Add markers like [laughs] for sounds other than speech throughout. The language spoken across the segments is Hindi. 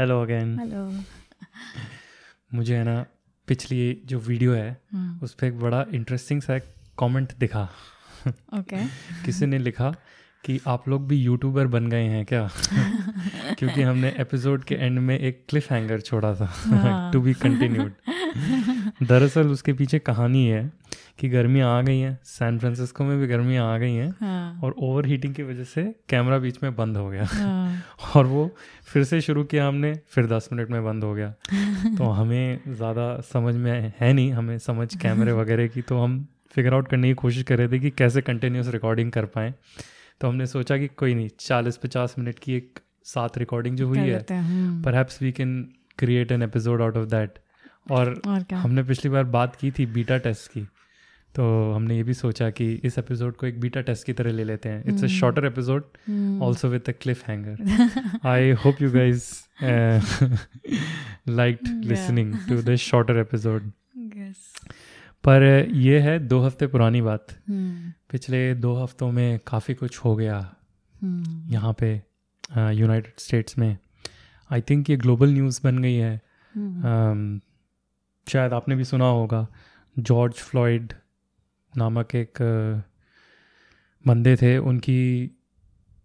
हेलो अगेन हेलो मुझे है ना पिछली जो वीडियो है hmm. उस पर एक बड़ा इंटरेस्टिंग सा कॉमेंट दिखा ओके okay. किसी ने लिखा कि आप लोग भी यूट्यूबर बन गए हैं क्या [laughs] क्योंकि हमने एपिसोड के एंड में एक क्लिफ हैंगर छोड़ा था टू बी कंटिन्यूड दरअसल उसके पीछे कहानी है कि गर्मियाँ आ गई हैं सैन फ्रांसिस्को में भी गर्मियाँ आ गई हैं हाँ। और ओवर हीटिंग की वजह से कैमरा बीच में बंद हो गया हाँ। [laughs] और वो फिर से शुरू किया हमने फिर दस मिनट में बंद हो गया [laughs] तो हमें ज़्यादा समझ में है नहीं हमें समझ कैमरे [laughs] वगैरह की तो हम फिगर आउट करने की कोशिश कर रहे थे कि कैसे कंटिन्यूस रिकॉर्डिंग कर पाएँ तो हमने सोचा कि कोई नहीं चालीस पचास मिनट की एक साथ रिकॉर्डिंग जो हुई है perhaps we can create an episode out of that और, और हमने पिछली बार बात की थी बीटा टेस्ट की तो हमने ये भी सोचा कि इस एपिसोड को एक बीटा टेस्ट की तरह ले लेते हैं it's a shorter episode also with a cliffhanger I hope you guys like listening to this shorter episode पर uh, ये है दो हफ्ते पुरानी बात hmm. पिछले दो हफ्तों में काफ़ी कुछ हो गया hmm. यहाँ पे यूनाइटेड uh, स्टेट्स में आई थिंक ये ग्लोबल न्यूज़ बन गई है hmm. um, शायद आपने भी सुना होगा जॉर्ज फ्लॉइड नामक एक बंदे थे उनकी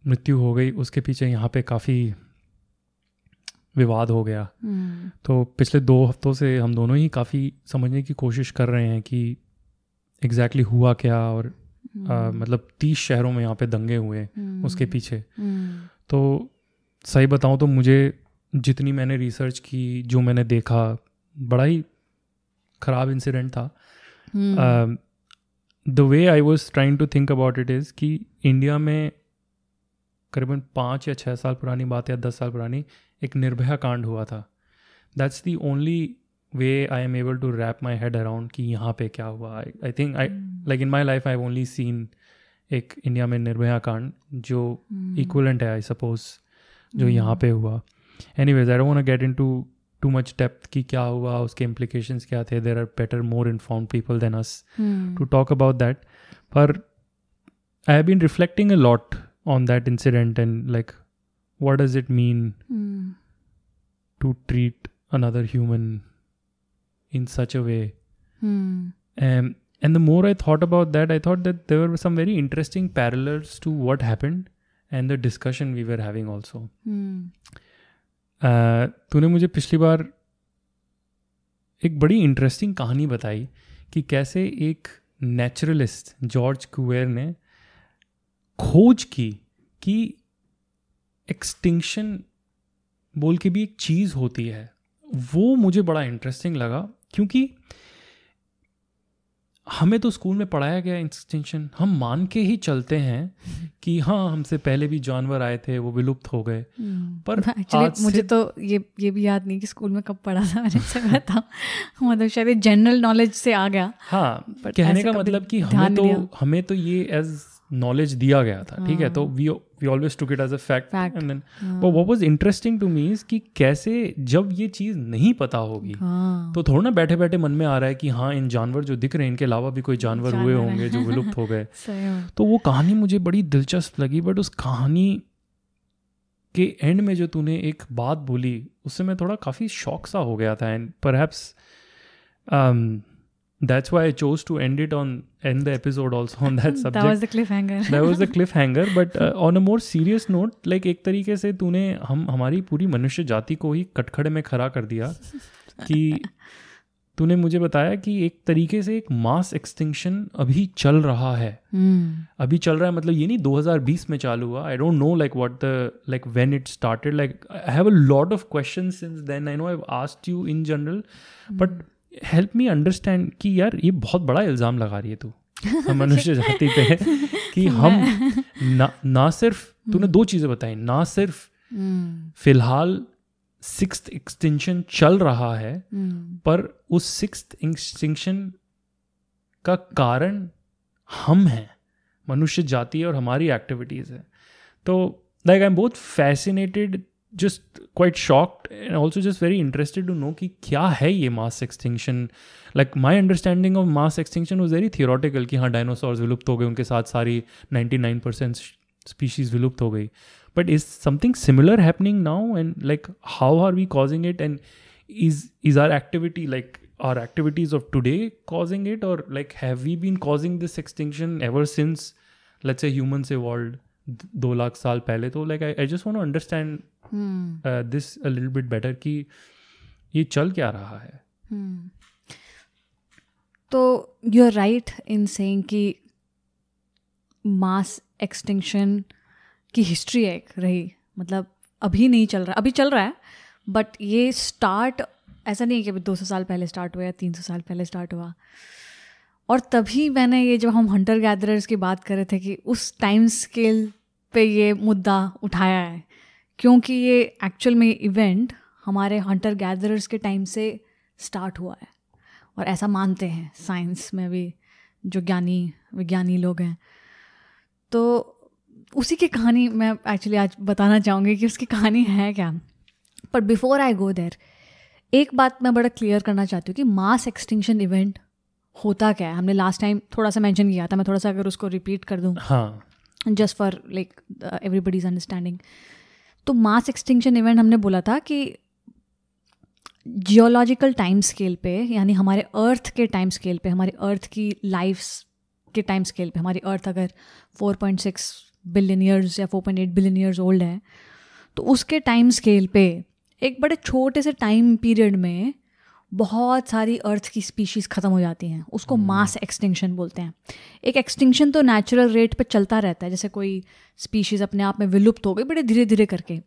मृत्यु हो गई उसके पीछे यहाँ पे काफ़ी विवाद हो गया हम्म। तो पिछले दो हफ्तों से हम दोनों ही काफ़ी समझने की कोशिश कर रहे हैं कि एग्जैक्टली exactly हुआ क्या और आ, हम्म। मतलब तीस शहरों में यहाँ पे दंगे हुए हम्म। उसके पीछे तो सही बताऊँ तो मुझे जितनी मैंने रिसर्च की जो मैंने देखा बड़ा ही ख़राब इंसिडेंट था आ, the way I was trying to think about it is कि इंडिया में करीबन पाँच या छः साल पुरानी बात या दस साल पुरानी एक निर्भया कांड हुआ था that's the only way I am able to wrap my head around कि यहाँ पे क्या हुआ I think I like in my life I only seen एक इंडिया में निर्भया कांड जो इक्वलेंट hmm. है आई सपोज जो hmm. यहाँ पे हुआ anyways I don't get in to too much depth ki kya hua uske implications kya the there are better more informed people than us hmm. to talk about that but i have been reflecting a lot on that incident and like what does it mean hmm. to treat another human in such a way hmm. Um, and the more i thought about that i thought that there were some very interesting parallels to what happened and the discussion we were having also hmm. तूने मुझे पिछली बार एक बड़ी इंटरेस्टिंग कहानी बताई कि कैसे एक नेचुरलिस्ट जॉर्ज कुवेर ने खोज की कि एक्सटिंक्शन बोल के भी एक चीज़ होती है वो मुझे बड़ा इंटरेस्टिंग लगा क्योंकि हमें तो स्कूल में पढ़ाया गया इंस्टिंक्शन हम मान के ही चलते हैं कि हाँ हमसे पहले भी जानवर आए थे वो विलुप्त हो गए हम्म। पर Actually, [laughs] मुझे तो ये ये भी याद नहीं कि स्कूल में कब पढ़ा था मैंने से था मतलब शायद जनरल नॉलेज से आ गया हाँ कहने का मतलब कि हमें तो हमें तो ये एज नॉलेज दिया गया था ठीक है हाँ। तो we we always took it as a fact and then but what was interesting to me is कि कैसे जब ये चीज़ नहीं पता होगी हाँ। तो थोड़ा ना बैठे बैठे मन में आ रहा है कि हाँ इन जानवर जो दिख रहे हैं इनके अलावा भी कोई जानवर हुए होंगे जो विलुप्त हो गए [laughs] तो वो कहानी मुझे बड़ी दिलचस्प लगी बट उस कहानी के एंड में जो तूने एक बात बोली उससे मैं थोड़ा काफ़ी शौक सा हो गया था एंड पर that's why I chose to end it on end the episode also on that subject. [laughs] that was the cliffhanger. that was the [laughs] cliffhanger. But uh, on a more serious note, like एक तरीके से तूने हम हमारी पूरी मनुष्य जाति को ही कटखड़े में खड़ा कर दिया [laughs] कि तूने मुझे बताया कि एक तरीके से एक मास एक्सटिंक्शन अभी चल रहा है hmm. अभी चल रहा है मतलब ये नहीं 2020 में चालू हुआ I don't know like what the like when it started like I have a lot of question since then I know I asked you in general but help me understand कि यार ये बहुत बड़ा इल्ज़ाम लगा रही है तू मनुष्य [laughs] जाति पे कि [laughs] हम ना ना सिर्फ तूने दो हम्म। चीज़ें बताई ना सिर्फ हम्म। फिलहाल सिक्स एक्सटेंशन चल रहा है हम्म। पर उस सिक्स एक्सटेंशन का कारण हम हैं मनुष्य जाति और हमारी एक्टिविटीज़ है तो लाइक आई एम बहुत fascinated just quite shocked and also just very interested to know ki kya hai mass extinction like my understanding of mass extinction was very theoretical like, haan dinosaurs vilupt ho gaye unke saath 99% species vilupt ho gayi but is something similar happening now and like how are we causing it and is is our activity like our activities of today causing it or like have we been causing this extinction ever since let's say humans evolved दो लाख साल पहले तो like I just want understand this little bit better कि ये चल क्या रहा है हम्म। तो you are right in saying कि मास एक्सटिंक्शन की हिस्ट्री एक रही मतलब अभी नहीं चल रहा अभी चल रहा है बट ये स्टार्ट ऐसा नहीं है कि अभी दो सौ साल पहले स्टार्ट हुआ या तीन सौ साल पहले स्टार्ट हुआ और तभी मैंने ये जब हम हंटर गैदरर्स की बात कर रहे थे कि उस टाइम स्केल पे ये मुद्दा उठाया है क्योंकि ये एक्चुअल में इवेंट हमारे हंटर गैदरर्स के टाइम से स्टार्ट हुआ है और ऐसा मानते हैं साइंस में भी जो ज्ञानी विज्ञानी लोग हैं तो उसी की कहानी मैं एक्चुअली आज बताना चाहूँगी कि उसकी कहानी है क्या बट बिफोर आई गो देर एक बात मैं बड़ा क्लियर करना चाहती हूँ कि मास एक्सटिंक्शन इवेंट होता क्या है हमने लास्ट टाइम थोड़ा सा मेंशन किया था मैं थोड़ा सा अगर उसको रिपीट कर दूँ just for like everybody's understanding तो मास एक्सटिंक्शन इवेंट हमने बोला था कि जियोलॉजिकल टाइम स्केल पे यानी हमारे अर्थ के टाइम स्केल पे हमारे अर्थ की लाइफ के टाइम स्केल पे हमारी अर्थ अगर 4.6 बिलियन ईयर्स या 4.8 बिलियन ईयर्स ओल्ड है तो उसके टाइम स्केल पे एक बड़े छोटे से टाइम पीरियड में बहुत सारी अर्थ की स्पीशीज़ ख़त्म हो जाती हैं उसको मास hmm. एक्सटिंक्शन बोलते हैं एक एक्सटिंक्शन तो नेचुरल रेट पर चलता रहता है जैसे कोई स्पीशीज़ अपने आप में विलुप्त हो गई बड़े धीरे धीरे करके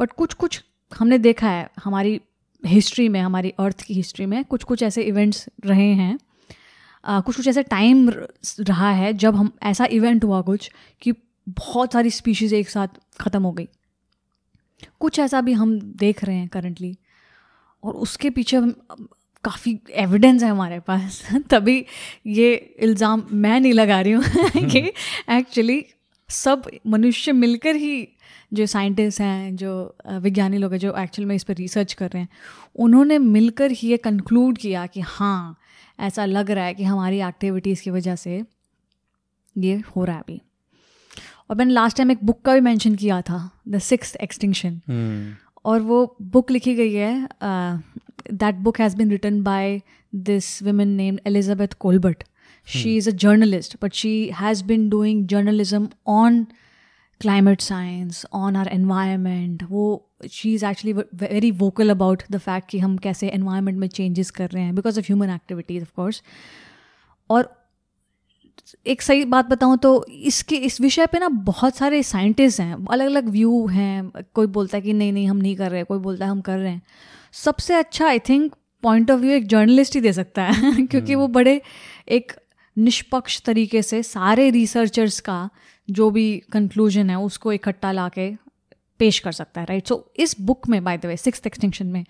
बट कुछ कुछ हमने देखा है हमारी हिस्ट्री में हमारी अर्थ की हिस्ट्री में कुछ कुछ ऐसे इवेंट्स रहे हैं आ, कुछ कुछ ऐसा टाइम रहा है जब हम ऐसा इवेंट हुआ कुछ कि बहुत सारी स्पीशीज़ एक साथ ख़त्म हो गई कुछ ऐसा भी हम देख रहे हैं करंटली और उसके पीछे काफ़ी एविडेंस है हमारे पास [laughs] तभी ये इल्ज़ाम मैं नहीं लगा रही हूँ [laughs] कि एक्चुअली सब मनुष्य मिलकर ही जो साइंटिस्ट हैं जो विज्ञानी लोग हैं जो एक्चुअल में इस पर रिसर्च कर रहे हैं उन्होंने मिलकर ही ये कंक्लूड किया कि हाँ ऐसा लग रहा है कि हमारी एक्टिविटीज़ की वजह से ये हो रहा है अभी और मैंने लास्ट टाइम एक बुक का भी मेंशन किया था द सिक्स एक्सटिंक्शन और वो बुक लिखी गई है that book has been written by this women name Elizabeth Kolbert she is a journalist but she has been doing journalism on climate science on our environment वो she is actually very vocal about the fact कि हम कैसे एनवायरमेंट में चेंजेस कर रहे हैं because of human activities of course और एक सही बात बताऊं तो इसके इस विषय पे ना बहुत सारे साइंटिस्ट हैं अलग अलग व्यू हैं कोई बोलता है कि नहीं नहीं हम नहीं कर रहे कोई बोलता है हम कर रहे हैं सबसे अच्छा I think point of view एक जर्नलिस्ट ही दे सकता है [laughs] क्योंकि वो हम्म। बड़े एक निष्पक्ष तरीके से सारे रिसर्चर्स का जो भी कंक्लूजन है उसको इकट्ठा ला के पेश कर सकता है राइट सो so, इस बुक में by the way six extinction में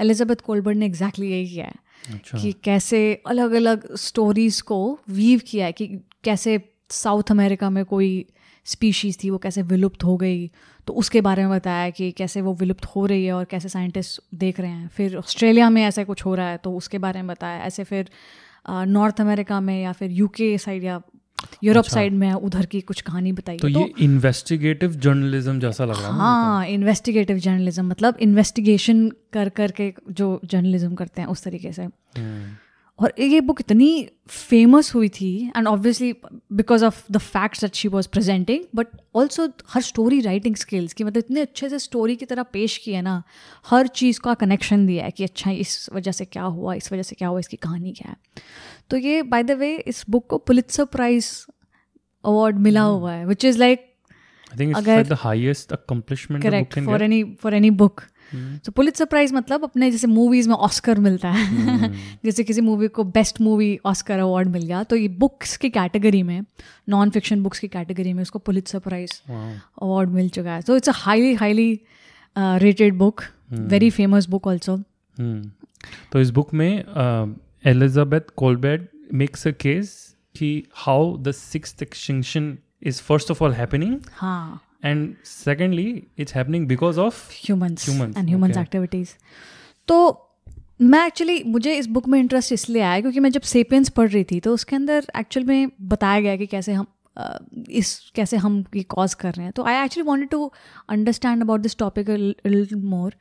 एलिजाबेथ कोलबर्ड ने एग्जैक्टली exactly यही किया है अच्छा। कि कैसे अलग अलग स्टोरीज को वीव किया है कि कैसे साउथ अमेरिका में कोई स्पीशीज़ थी वो कैसे विलुप्त हो गई तो उसके बारे में बताया कि कैसे वो विलुप्त हो रही है और कैसे साइंटिस्ट देख रहे हैं फिर ऑस्ट्रेलिया में ऐसा कुछ हो रहा है तो उसके बारे में बताया ऐसे फिर नॉर्थ अमेरिका में या फिर यूके साइड या यूरोप अच्छा। साइड में उधर की कुछ कहानी बताई तो, तो ये इन्वेस्टिगेटिव तो। जर्नलिज्म जैसा लग रहा है हाँ इन्वेस्टिगेटिव जर्नलिज्म मतलब इन्वेस्टिगेशन कर करके जो जर्नलिज्म करते हैं उस तरीके से हम्म। और ये बुक इतनी फेमस हुई थी and obviously because of the facts that she was presenting but also her story writing skills की मतलब इतने अच्छे से स्टोरी की तरह पेश किया ना हर चीज़ का कनेक्शन दिया है कि अच्छा इस वजह से क्या हुआ इस वजह से क्या हुआ इसकी कहानी क्या है तो ये बाय द वे इस बुक को पुलित्सर प्राइज अवार्ड मिला hmm. हुआ है विच इज़ लाइक अगर, like the highest accomplishment correct, the book so Pulitzer prize मतलब अपने जैसे मूवीज़ में ऑस्कर मिलता है हम्म। [laughs] जैसे किसी मूवी को बेस्ट मूवी ऑस्कर अवार्ड मिल गया तो ये बुक्स की कैटेगरी में नॉन फिक्शन बुक्स की कैटेगरी में उसको पुलिस प्राइज अवार्ड मिल चुका है so it's a highly highly rated book very famous book also तो इस बुक में Elizabeth Kolbert makes a case कि how the six extinction is first of all happening हाँ and secondly it's happening because of humans and humans activities तो मैं एक्चुअली मुझे इस बुक में इंटरेस्ट इसलिए आया क्योंकि मैं जब सेपियंस पढ़ रही थी तो उसके अंदर एक्चुअल में बताया गया कि कैसे हम इस कैसे हम ये कॉज कर रहे हैं तो I actually want to understand about this topic more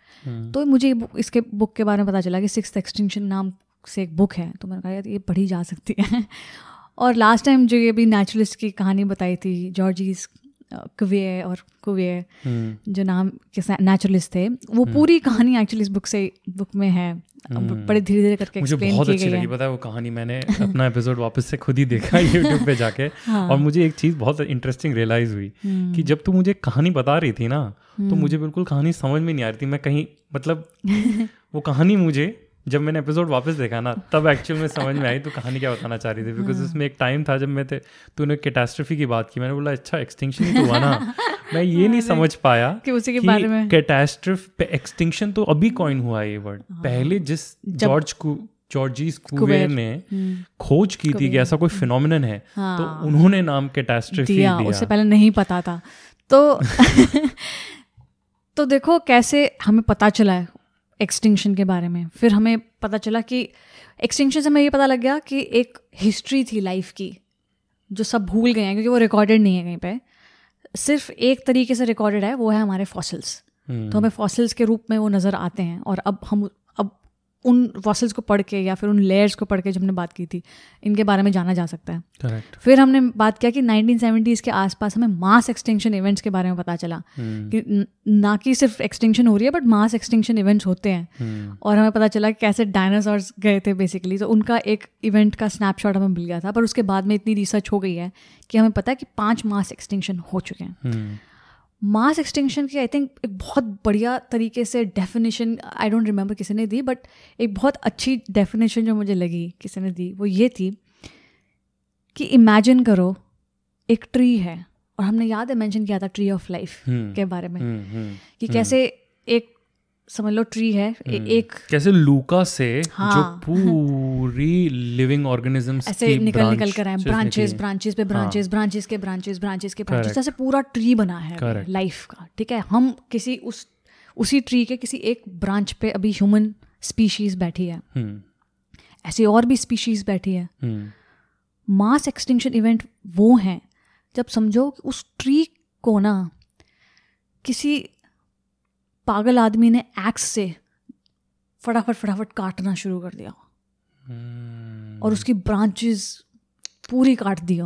तो मुझे इसके बुक के बारे में पता चला कि सिक्स एक्सटेंशन नाम से एक बुक है तो मैंने कहा ये पढ़ी जा सकती है [laughs] और लास्ट टाइम जो ये भी नेचुरलिस्ट की कहानी बताई थी जॉर्जीज कवे और कुवे हम्म। जो नाम के नेचुरलिस्ट थे वो हम्म। पूरी कहानी एक्चुअली इस बुक से बुक में है हम्म। बड़े धीरे धीरे करके मुझे बहुत अच्छी लगी पता है वो कहानी मैंने [laughs] अपना एपिसोड वापस से खुद ही देखा यूट्यूब पे जाके हाँ। और मुझे एक चीज़ बहुत इंटरेस्टिंग रियलाइज हुई कि जब तू मुझे कहानी बता रही थी ना तो मुझे बिल्कुल कहानी समझ में नहीं आ रही थी मैं कहीं मतलब [laughs] वो कहानी मुझे जब मैंने एपिसोड वापस देखा ना तब एक्चुअल में समझ में आई तो कहानी क्या बताना चाह रही थी बिकॉज हाँ। उसमें एक टाइम था जब मैं थे तूने कैटास्ट्रफी की बात की मैंने बोला अच्छा एक्सटिंक्शन तो हुआ ना [laughs] मैं ये नहीं हाँ, समझ पाया कि उसी के बारे में कैटास्ट्रफ एक्सटिंक्शन तो अभी कॉइन हुआ ये वर्ड हाँ। पहले जिस जॉर्ज को जॉर्जीज कुवे ने हम्म। खोज की थी कि ऐसा कोई फिनोमिनन है तो हाँ। तो उन्होंने नाम कैटास्ट्रफी दिया, दिया उससे पहले नहीं पता था तो [laughs] [laughs] तो देखो कैसे हमें पता चला है एक्सटिंक्शन के बारे में फिर हमें पता चला कि एक्सटिंक्शन से हमें ये पता लग गया कि एक हिस्ट्री थी लाइफ की जो सब भूल गए हैं क्योंकि वो रिकॉर्डेड नहीं है कहीं पे सिर्फ एक तरीके से रिकॉर्डेड है वो है हमारे फॉसिल्स हम्म। तो हमें फॉसिल्स के रूप में वो नज़र आते हैं और अब हम उन वॉसल्स को पढ़ के या फिर उन लेयर्स को पढ़ के जो हमने बात की थी इनके बारे में जाना जा सकता है Correct. फिर हमने बात किया कि नाइनटीन के आसपास हमें मास एक्सटेंशन इवेंट्स के बारे में पता चला hmm. कि ना कि सिर्फ एक्सटेंशन हो रही है बट मास एक्सटेंशन इवेंट्स होते हैं hmm. और हमें पता चला कि कैसे डायनासॉर्स गए थे बेसिकली तो उनका एक इवेंट का स्नैपशॉट हमें मिल गया था पर उसके बाद में इतनी रिसर्च हो गई है कि हमें पता है कि पाँच मास एक्सटेंशन हो चुके हैं hmm. मास एक्सटिंक्शन की आई थिंक एक बहुत बढ़िया तरीके से डेफिनेशन आई डोंट रिमेंबर किसी ने दी बट एक बहुत अच्छी डेफिनेशन जो मुझे लगी किसी ने दी वो ये थी कि इमेजिन करो एक ट्री है और हमने याद है मेंशन किया था ट्री ऑफ लाइफ के बारे में हम्म, हम्म, कि हम्म। कैसे समझ लो ट्री है हम्म। एक कैसे लूका से हाँ, जो पूरी लिविंग ऑर्गेनिज्म ऐसे निकल निकल कर आए ब्रांचेस ब्रांचेस पे ब्रांचेस हाँ, ब्रांचेस के ब्रांचेस ब्रांचेस के ब्रांचेस ऐसे पूरा ट्री बना है लाइफ का ठीक है हम किसी उस उसी ट्री के किसी एक ब्रांच पे अभी ह्यूमन स्पीशीज बैठी है हम्म। ऐसे और भी स्पीशीज बैठी है मास एक्सटिंक्शन इवेंट वो हैं जब समझो उस ट्री को ना किसी पागल आदमी ने एक्स से फटाफट फटाफट काटना शुरू कर दिया हम्म। और उसकी ब्रांचेस पूरी काट दी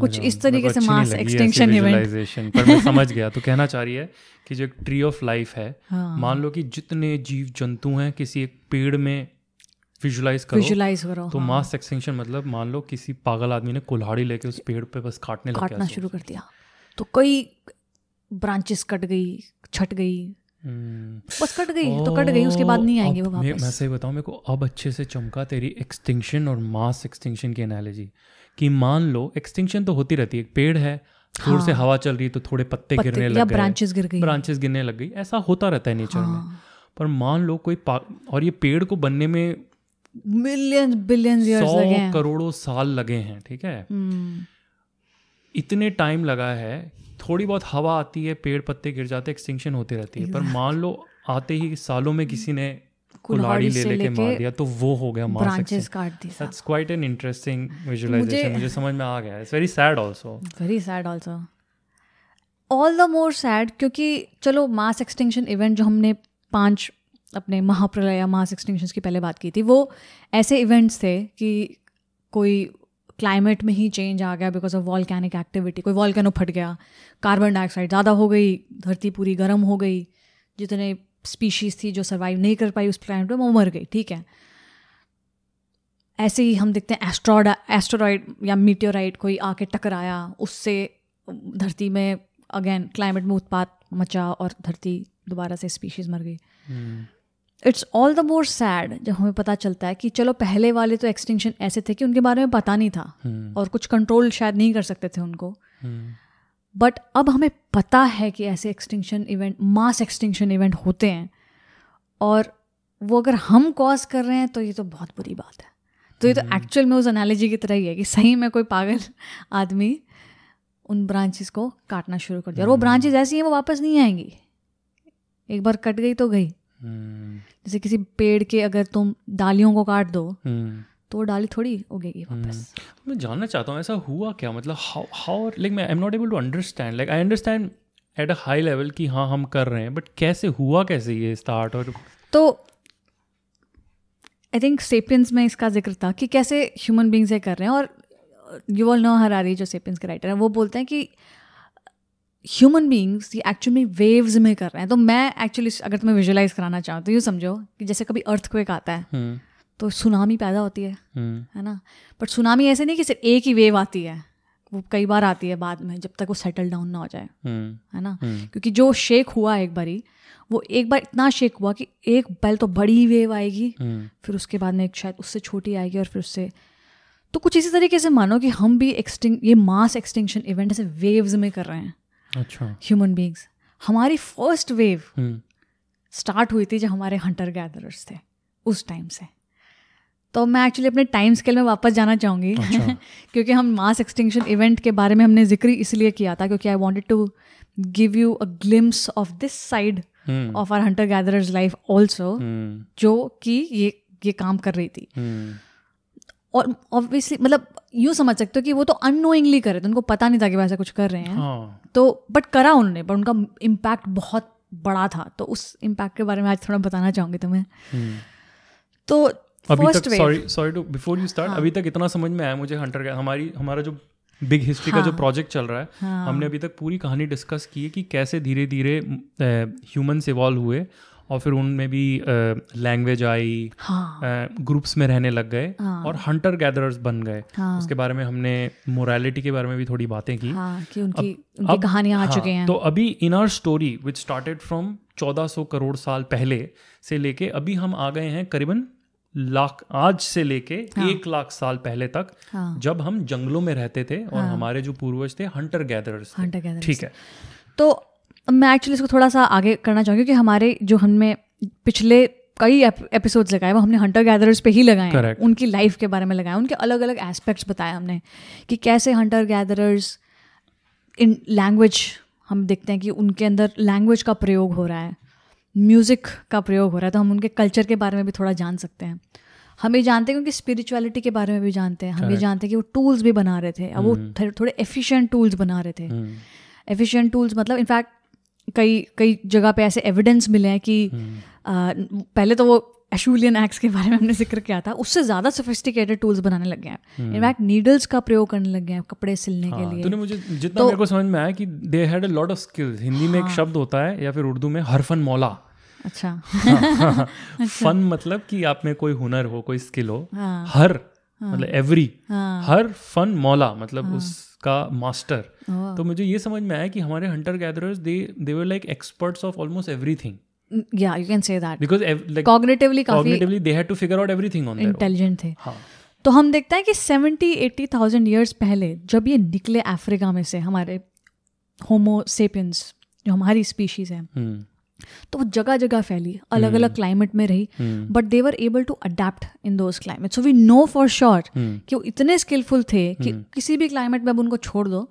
कुछ इस तरीके से मास एक्सटेंशन इवेंट पर मैं समझ गया तो कहना चाह रही है कि जो एक ट्री ऑफ लाइफ है [laughs] हाँ। मान लो कि जितने जीव जंतु हैं किसी एक पेड़ में विजुलाइज करो विजुलाइज करो तो हाँ। मास एक्सटेंशन मतलब मान लो किसी पागल आदमी ने कुल्हाड़ी लेके उस पेड़ पे बस काटने काटना शुरू कर दिया तो कई ब्रांचेस कट गई छट गई हम्म। बस कट गई तो कट गई उसके बाद नहीं आएंगे वो वापस मैं सही बताऊं मेरे को अब अच्छे से चमका तेरी एक्सटिंक्शन और मास एक्सटिंक्शन की एनालॉजी कि मान लो एक्सटिंक्शन तो होती रहती है एक पेड़ है जोर हाँ, से हवा चल रही है तो थोड़े पत्ते, पत्ते गिरने लग गए ब्रांचेस गिर गई ब्रांचेस गिरने लग गई ऐसा होता रहता है नेचर हाँ, में पर मान लो कोई और ये पेड़ को बनने में मिलियंस बिलियंस सौ करोड़ों साल लगे हैं ठीक है हम्म। इतने टाइम लगा है थोड़ी बहुत हवा आती है पेड़ पत्ते गिर जाते हैं एक्सटिंक्शन होते रहती है पर मान लो आते ही सालों में किसी ने कुल्हाड़ी ले लेके ले मार दिया तो वो हो गया मास ब्रांचेस काट दी that's quite an interesting visualization मुझे समझ में आ गया it's very sad also very sad also all the more sad क्योंकि चलो मास एक्सटिंक्शन इवेंट जो हमने पांच अपने महाप्रलय या मास एक्सटिंक्शन की पहले बात की थी वो ऐसे इवेंट्स थे कि कोई क्लाइमेट में ही चेंज आ गया बिकॉज ऑफ वॉल्केनिक एक्टिविटी कोई वॉलैनो फट गया कार्बन डाइऑक्साइड ज़्यादा हो गई धरती पूरी गर्म हो गई जितने स्पीशीज़ थी जो सर्वाइव नहीं कर पाई उस क्लाइमेट में वो मर गई ठीक है ऐसे ही हम देखते हैं एस्ट्रॉड एस्ट्रॉयड या मीटोराइड कोई आके टकराया उससे धरती में अगेन क्लाइमेट में उत्पात मचा और धरती दोबारा से स्पीशीज़ मर गई hmm. It's all the more sad जब हमें पता चलता है कि चलो पहले वाले तो एक्सटेंशन ऐसे थे कि उनके बारे में पता नहीं था hmm. और कुछ कंट्रोल शायद नहीं कर सकते थे उनको बट हम्म। hmm. अब हमें पता है कि ऐसे extinction event mass extinction event होते हैं और वो अगर हम कॉज कर रहे हैं तो ये तो बहुत बुरी बात है तो ये तो एक्चुअल हम्म। में उस एनालॉजी की तरह ही है कि सही में कोई पागल आदमी उन ब्रांचेस को काटना शुरू कर दिया और वो ब्रांचेस ऐसी हैं वो वापस नहीं आएंगी एक बार कट गई तो गई जैसे किसी पेड़ के अगर तुम डालियों को काट दो हम्म। तो वो डाली थोड़ी उगेगी हम्म। वापस मैं जानना चाहता हूँ ऐसा हुआ क्या मतलब हाउ हाउ लाइक मैं I am not able to understand like I understand at a high level कि हाँ हम कर रहे हैं बट कैसे हुआ कैसे ये स्टार्ट और तो आई थिंक सेपियंस में इसका जिक्र था कि कैसे ह्यूमन बींग्स ये कर रहे हैं और यू ऑल नो हरारी जो सेपियंस के राइटर हैं वो बोलते हैं कि ह्यूमन बींग्स ये एक्चुअली वेव्स में कर रहे हैं तो मैं एक्चुअली अगर तुम्हें विजुलाइज कराना चाहूँ तो यूँ समझो कि जैसे कभी अर्थ क्वेक आता है hmm. तो सुनामी पैदा होती है hmm. है ना बट सुनामी ऐसे नहीं कि सिर्फ एक ही वेव आती है वो कई बार आती है बाद में जब तक वो सेटल डाउन ना हो जाए hmm. है ना क्योंकि जो शेक हुआ एक बारी वो एक बार इतना शेक हुआ कि एक पहले तो बड़ी वेव आएगी फिर उसके बाद में एक शायद उससे छोटी आएगी और फिर उससे तो कुछ इसी तरीके से मानो कि हम भी एक्सटिंग ये मास एक्सटिंक्शन इवेंट ऐसे वेव्स में कर रहे हैं अच्छा ह्यूमन बींग्स हमारी फर्स्ट वेव स्टार्ट हुई थी जब हमारे हंटर गैदरर्स थे उस टाइम से तो मैं एक्चुअली अपने टाइम स्केल में वापस जाना चाहूँगी अच्छा। [laughs] क्योंकि हम मास एक्सटिंक्शन इवेंट के बारे में हमने जिक्र इसलिए किया था क्योंकि I wanted to give you a glimpse of this side of our hunter gatherers life also जो कि ये ये काम कर रही थी hmm. और ऑब्वियसली मतलब यू समझ सकते हो कि वो तो अनोइंगली करे थे उनको पता नहीं था कि वो ऐसा कुछ कर रहे हैं हाँ. तो बट करा उन्होंने बट उनका इम्पैक्ट बहुत बड़ा था तो उस इम्पैक्ट के बारे में आज थोड़ा बताना चाहूंगी तुम्हें हम्म। तो अभी तक sorry sorry to before you start अभी तक इतना समझ में आया मुझे हंटर का हमारी हमारा जो बिग हिस्ट्री का जो प्रोजेक्ट हाँ। चल रहा है हाँ। हमने अभी तक पूरी कहानी डिस्कस की है कि कैसे धीरे धीरे ह्यूमन्स इवॉल्व हुए और फिर उनमें भी लैंग्वेज आई ग्रुप्स हाँ। में रहने लग गए हाँ, और हंटर गैदरर्स बन गए हाँ, उसके बारे में हमने मोरालिटी के बारे में भी थोड़ी बातें की हाँ, कि उनकी, उनकी कहानियां आ हाँ, चुके हैं तो अभी in our story which started from 1400 crore साल पहले से लेके अभी हम आ गए हैं करीबन लाख आज से लेके हाँ। एक लाख साल पहले तक हाँ। जब हम जंगलों में रहते थे और हाँ। हमारे जो पूर्वज थे हंटर गैदरर्स ठीक है तो मैं एक्चुअली इसको थोड़ा सा आगे करना चाहूँगी क्योंकि हमारे जो हमने पिछले कई एपिसोड्स लगाए वो हमने हंटर गैदरर्स पे ही लगाए Correct. उनकी लाइफ के बारे में लगाए उनके अलग अलग एस्पेक्ट्स बताए हमने कि कैसे हंटर गैदरर्स इन लैंग्वेज हम देखते हैं कि उनके अंदर लैंग्वेज का प्रयोग हो रहा है म्यूज़िक का प्रयोग हो रहा है तो हम उनके कल्चर के बारे में भी थोड़ा जान सकते हैं हम ये जानते हैं क्योंकि स्पिरिचुअलिटी के बारे में भी जानते हैं हम ये जानते हैं कि वो टूल्स भी बना रहे थे अब वो हम्म। थोड़े एफिशिएंट टूल्स बना रहे थे एफिशिएंट हम्म। टूल्स मतलब इनफैक्ट कई कई जगह पे ऐसे एविडेंस मिले हैं कि हम्म। आ, पहले तो वो एशुलियन एक्स के बारे में हमने जिक्र किया था उससे ज्यादा सोफिस्टिकेटेड टूल्स बनाने लग गए हैं इनफैक्ट हम्म। नीडल्स का प्रयोग करने लग गए हैं कपड़े सिलने हाँ, के लिए तूने मुझे जितना तो, मेरे को समझ में आया कि they had a lot of skills Hindi हाँ, में एक हाँ। शब्द होता है या फिर उर्दू में हरफन मौला अच्छा [laughs] हाँ, हाँ, हाँ। [laughs] अच्छा। फन मतलब कि आप में कोई हुनर हो कोई स्किल हो हर मतलब एवरी हर फन मौला मतलब उस का मास्टर oh. तो मुझे ये समझ में आया कि हमारे hunter gatherers they they were like experts of almost everything या you can say that because like cognitively काफी cognitively they had to figure out everything on their intelligent थे हां तो हम देखते हैं कि सेवेंटी एट्टी थाउजेंड ईयर्स पहले जब ये निकले अफ्रीका में से हमारे होमो सेपियंस जो हमारी स्पीशीज है हम्म। तो वो जगह जगह फैली अलग अलग क्लाइमेट में रही but they were able to adapt in those climate so we know for sure कि वो इतने स्किलफुल थे कि हम्म। किसी भी क्लाइमेट में अब उनको छोड़ दो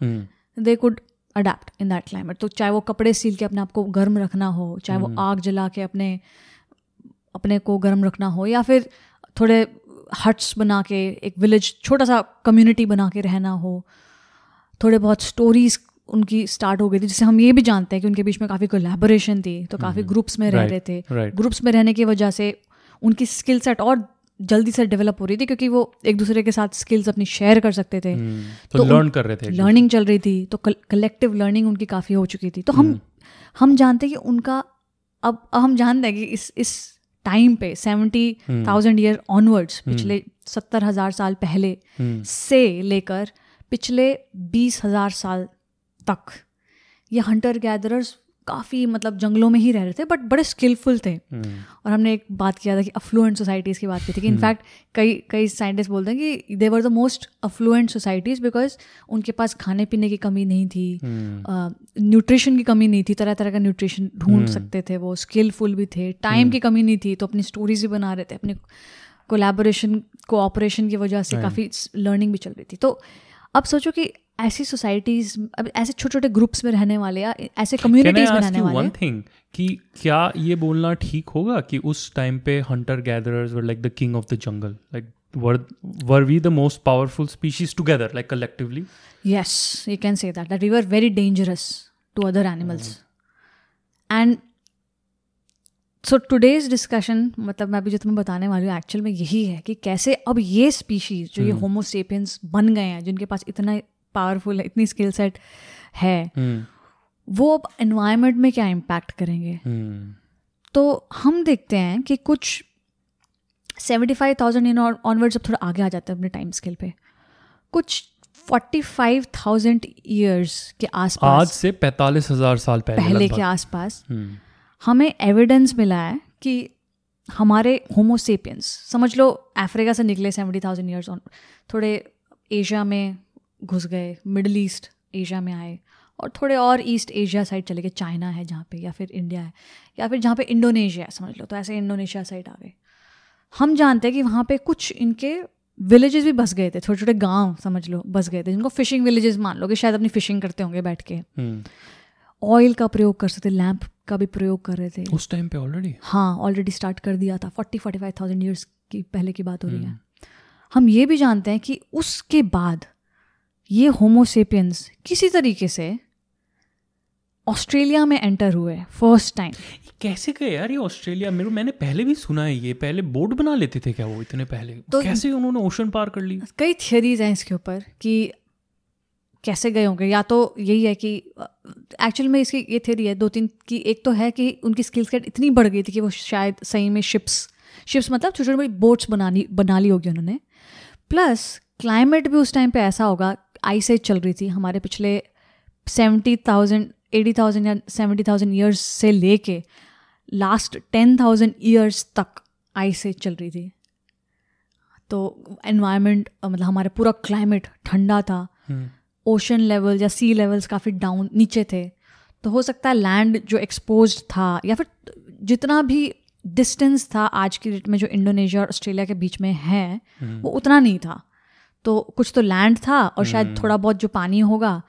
they could adapt in that climate तो चाहे वो कपड़े सील के अपने आप को गर्म रखना हो चाहे वो हम्म। आग जला के अपने अपने को गर्म रखना हो या फिर थोड़े हट्स बना के एक विलेज छोटा सा कम्युनिटी बना के रहना हो थोड़े बहुत स्टोरीज उनकी स्टार्ट हो गई थी जिससे हम ये भी जानते हैं कि उनके बीच में काफ़ी कोलेबोरेशन थी तो हम्म, काफ़ी ग्रुप्स हम्म। में रह रहे थे ग्रुप्स में रहने की वजह से उनकी स्किल सेट और जल्दी से डेवलप हो रही थी क्योंकि वो एक दूसरे के साथ स्किल्स अपनी शेयर कर सकते थे हम्म, तो लर्न तो कर रहे थे लर्निंग चल रही थी तो कलेक्टिव लर्निंग उनकी काफ़ी हो चुकी थी तो हम हम जानते हैं कि उनका अब हम जानते हैं कि इस इस टाइम पे सेवेंटी थाउजेंड ईयर ऑनवर्ड्स पिछले सत्तर हज़ार साल पहले से लेकर पिछले बीस हज़ार साल तक ये हंटर गैदरर्स काफ़ी मतलब जंगलों में ही रह रहे थे बट बड़े स्किलफुल थे hmm. और हमने एक बात किया था कि अफ्लुएंट सोसाइटीज़ की बात की थी कि इनफैक्ट हम्म। कई कई साइंटिस्ट बोलते हैं कि they were the most affluent societies because उनके पास खाने पीने की कमी नहीं थी न्यूट्रिशन hmm. uh, की कमी नहीं थी तरह तरह का न्यूट्रिशन ढूंढ hmm. सकते थे वो स्किलफुल भी थे टाइम की कमी नहीं थी तो अपनी स्टोरीज भी बना रहे थे अपने कोलेबोरेशन कोऑपरेशन की वजह से काफ़ी लर्निंग भी चल रही थी तो अब सोचो कि ऐसी सोसाइटीज ऐसे छोटे छोटे ग्रुप्स में रहने वाले या ऐसे कम्युनिटीज में रहने वाले वन थिंग कि क्या ये बोलना ठीक होगा कि उस टाइम पे hunter gatherers were like the king of the jungle like were were we the most powerful species together like collectively yes you can say that that we were very dangerous to other animals and so today's discussion मतलब मैं अभी जो तुम्हें बताने वाली हूँ एक्चुअल में यही है कि कैसे अब ये स्पीशीज जो ये होमोसेपियंस mm. बन गए हैं जिनके पास इतना पावरफुल है इतनी स्किल सेट है हम्म। वो अब एनवायरमेंट में क्या इम्पैक्ट करेंगे हम्म। तो हम देखते हैं कि कुछ seventy five thousand in onward जब थोड़ा आगे आ जाते हैं अपने टाइम स्केल पे कुछ फोर्टी फाइव थाउजेंड ईयर्स के आसपास आज से पैंतालीस हजार साल पहले पहले के आसपास हम्म। हमें एविडेंस मिला है कि हमारे होमोसेपियंस समझ लो अफ्रीका से निकले सेवेंटी थाउजेंड ईयर्स ऑन थोड़े एशिया में घुस गए मिडल ईस्ट एशिया में आए और थोड़े और ईस्ट एशिया साइड चले गए चाइना है जहाँ पे या फिर इंडिया है या फिर जहाँ पे इंडोनेशिया है समझ लो तो ऐसे इंडोनेशिया साइड आ गए हम जानते हैं कि वहाँ पे कुछ इनके विलेजेस भी बस गए थे छोटे छोटे गांव समझ लो बस गए थे जिनको फिशिंग विलेजेस मान लो कि शायद अपनी फिशिंग करते होंगे बैठ के ऑयल हम्म। का प्रयोग कर सकते लैंप का भी प्रयोग कर रहे थे उस टाइम पे ऑलरेडी हाँ ऑलरेडी स्टार्ट कर दिया था forty forty five thousand years की पहले की बात हो रही है हम्म। हम ये भी जानते हैं कि उसके बाद ये होमोसेपियंस किसी तरीके से ऑस्ट्रेलिया में एंटर हुए फर्स्ट टाइम कैसे गए यार ये ऑस्ट्रेलिया मेरे मैंने पहले भी सुना है ये पहले बोर्ड बना लेते थे क्या वो इतने पहले तो कैसे उन्होंने ओशन पार कर ली कई थियरीज हैं इसके ऊपर कि कैसे गए होंगे या तो यही है कि एक्चुअल में इसकी ये थियरी है दो तीन की एक तो है कि उनकी स्किल सेट इतनी बढ़ गई थी कि वो शायद सही में शिप्स शिप्स मतलब छोटी छोटी बोट्स बनानी बना ली होगी उन्होंने प्लस क्लाइमेट भी उस टाइम पे ऐसा होगा आई से चल रही थी हमारे पिछले सेवेंटी थाउजेंड एटी थाउजेंड या सेवेंटी थाउजेंड ईयर्स से लेके लास्ट टेन थाउजेंड ईयर्स तक आई से चल रही थी तो एनवायरनमेंट मतलब हमारे पूरा क्लाइमेट ठंडा था ओशन हम्म। लेवल या सी लेवल्स काफ़ी डाउन नीचे थे तो हो सकता है लैंड जो एक्सपोज था या फिर जितना भी डिस्टेंस था आज की डेट में जो इंडोनेशिया और ऑस्ट्रेलिया के बीच में है हम्म। वो उतना नहीं था तो कुछ तो लैंड था और शायद हम्म। थोड़ा बहुत जो पानी होगा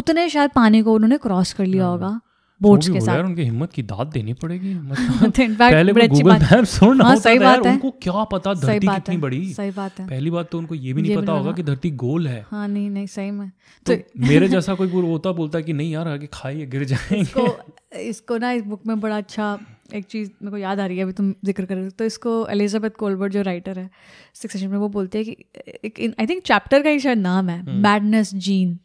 उतने शायद पानी को उन्होंने क्रॉस कर लिया हाँ। होगा बोट्स के साथ उनकी हिम्मत की दाद देनी पड़ेगी [laughs] मतलब तो पहले हाँ, सही बात है उनको क्या पता धरती कितनी बड़ी सही बात है पहली बात तो उनको ये भी नहीं पता होगा कि धरती गोल है हाँ नहीं नहीं सही में तो, तो- [laughs] मेरे जैसा [laughs] कोई होता बोलता कि नहीं यार आगे खाइए गिर जाएंगे इसको ना इस बुक में बड़ा अच्छा एक चीज़ मेरे को याद आ रही है अभी तुम जिक्र कर रहे हो तो इसको एलिजाबेथ कोलबर्ट जो राइटर है सिक्स सेशन में वो बोलते हैं कि एक आई थिंक चैप्टर का ही शायद नाम है बैडनेस हम्म। जीन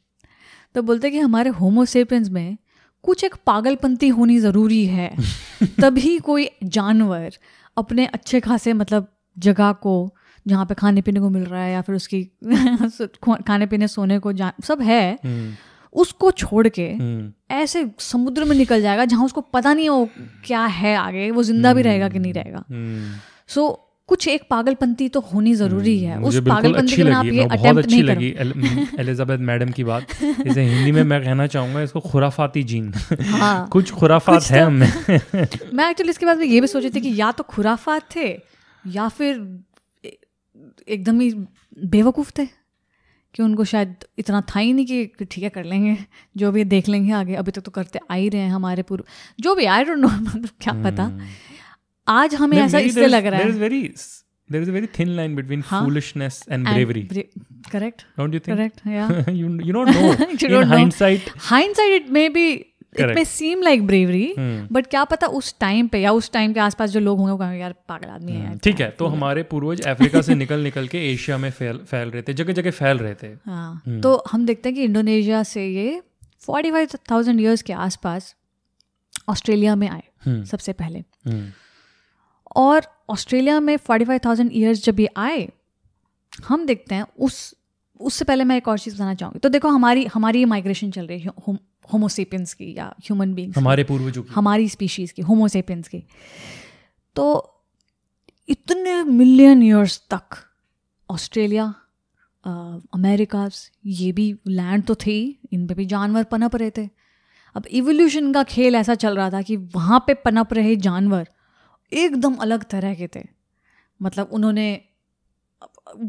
तो बोलते हैं कि हमारे होमोसेपियंस में कुछ एक पागलपंती होनी ज़रूरी है [laughs] तभी कोई जानवर अपने अच्छे खासे मतलब जगह को जहाँ पे खाने पीने को मिल रहा है या फिर उसकी [laughs] खाने पीने सोने को जान सब है हम्म। उसको छोड़ के हम्म। ऐसे समुद्र में निकल जाएगा जहां उसको पता नहीं हो क्या है आगे वो जिंदा भी हम्म। रहेगा कि नहीं रहेगा सो हम्म। so, कुछ एक पागलपंती तो होनी जरूरी है उस पागलपंती के आप ये अटेम्प्ट नहीं लगी एलिजाबेथ मैडम की बात [laughs] इसे हिंदी में मैं कहना चाहूंगा इसको खुराफाती जीन हाँ, [laughs] कुछ खुराफात है तो- हमें [laughs] मैं एक्चुअली इसके बाद में ये भी सोची थी कि या तो खुराफात थे या फिर एकदम ही बेवकूफ थे कि उनको शायद इतना था ही नहीं कि ठीक है कर लेंगे जो भी देख लेंगे आगे अभी तक तो करते आ ही रहे हैं हमारे पूर्व जो भी आई डोंट नो मतलब क्या hmm. पता आज हमें ऐसा इससे लग रहा है there is a very thin line between huh? foolishness and bravery. And bra- correct. Don't you think? Correct. Yeah. you you don't know. you In don't hindsight. Know. Hindsight, it may be it may seem like bravery but क्या पता उस टाइम पे या उस टाइम के आसपास जो लोग होंगे वो कहेंगे यार पागल आदमी है hmm. ठीक है तो हमारे पूर्वज अफ्रीका से निकल [laughs] निकल के एशिया में फैल फैल रहे थे जगह जगह फैल रहे थे हाँ hmm. तो हम देखते हैं कि इंडोनेशिया से ये फोर्टी फाइव थाउजेंड ईयर्स के आसपास ऑस्ट्रेलिया में आए hmm. सबसे पहले और ऑस्ट्रेलिया में फोर्टी फाइव थाउजेंड ईयर्स जब ये आए हम देखते हैं उस उससे पहले मैं एक और चीज़ बताना चाहूँगी तो देखो हमारी हमारी माइग्रेशन चल रही है होमोसेपियंस की या ह्यूमन बींग्स हमारे पूर्वजों की हमारी स्पीशीज़ की होमोसेपियंस की तो इतने मिलियन ईयर्स तक ऑस्ट्रेलिया अमेरिका ये भी लैंड तो थे इन पे भी जानवर पनप रहे थे अब इवोल्यूशन का खेल ऐसा चल रहा था कि वहाँ पे पनप रहे जानवर एकदम अलग तरह के थे मतलब उन्होंने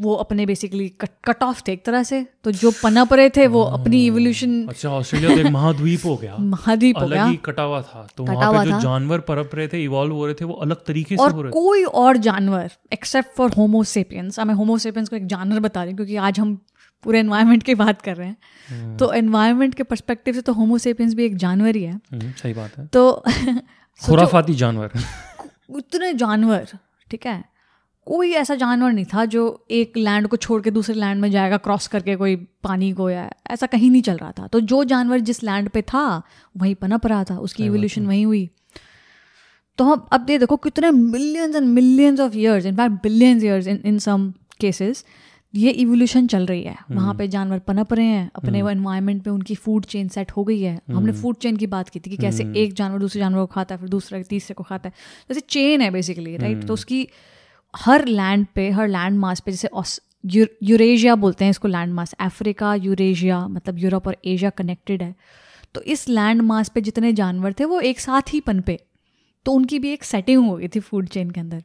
वो अपने बेसिकली कट ऑफ थे एक तरह से तो जो पनप रहे थे वो hmm. अपनी इवोल्यूशन अच्छा ऑस्ट्रेलिया तो एक महाद्वीप हो गया [laughs] महाद्वीप हो गया कटा हुआ था तो वहां पे जो जानवर पनप रहे थे इवॉल्व हो रहे थे वो अलग तरीके से हो रहे कोई और जानवर एक्सेप्ट फॉर होमोसेपियंस मैं होमोसेपियंस को एक जानवर बता रही हूँ क्योंकि आज हम पूरे एनवायरमेंट की बात कर रहे हैं hmm. तो एनवायरमेंट के पर्सपेक्टिव से तो होमोसेपियंस भी एक जानवर ही है hmm, सही बात है तो [laughs] खुराफाती जानवर उतने जानवर ठीक है कोई ऐसा जानवर नहीं था जो एक लैंड को छोड़ के दूसरे लैंड में जाएगा क्रॉस करके कोई पानी को या ऐसा कहीं नहीं चल रहा था तो जो जानवर जिस लैंड पे था वहीं पनप रहा था उसकी इवोल्यूशन वहीं हुई तो हम अब ये देखो कितने millions and millions of years in fact billions years in in some cases ये इवोल्यूशन चल रही है वहाँ हम्म। पे जानवर पनप रहे हैं अपने वो हम्म। एनवायरनमेंट पे उनकी फूड चेन सेट हो गई है हमने फूड हम्म। चेन की बात की थी कि कैसे एक जानवर दूसरे जानवर को खाता है फिर दूसरा तीसरे को खाता है जैसे चेन है बेसिकली राइट तो उसकी हर लैंड पे हर लैंड मास पे जैसे यूरेशिया बोलते हैं इसको लैंड मास अफ्रीका यूरेशिया मतलब यूरोप और एशिया कनेक्टेड है तो इस लैंड मास पे जितने जानवर थे वो एक साथ ही पनपे तो उनकी भी एक सेटिंग हो गई थी फूड चेन के अंदर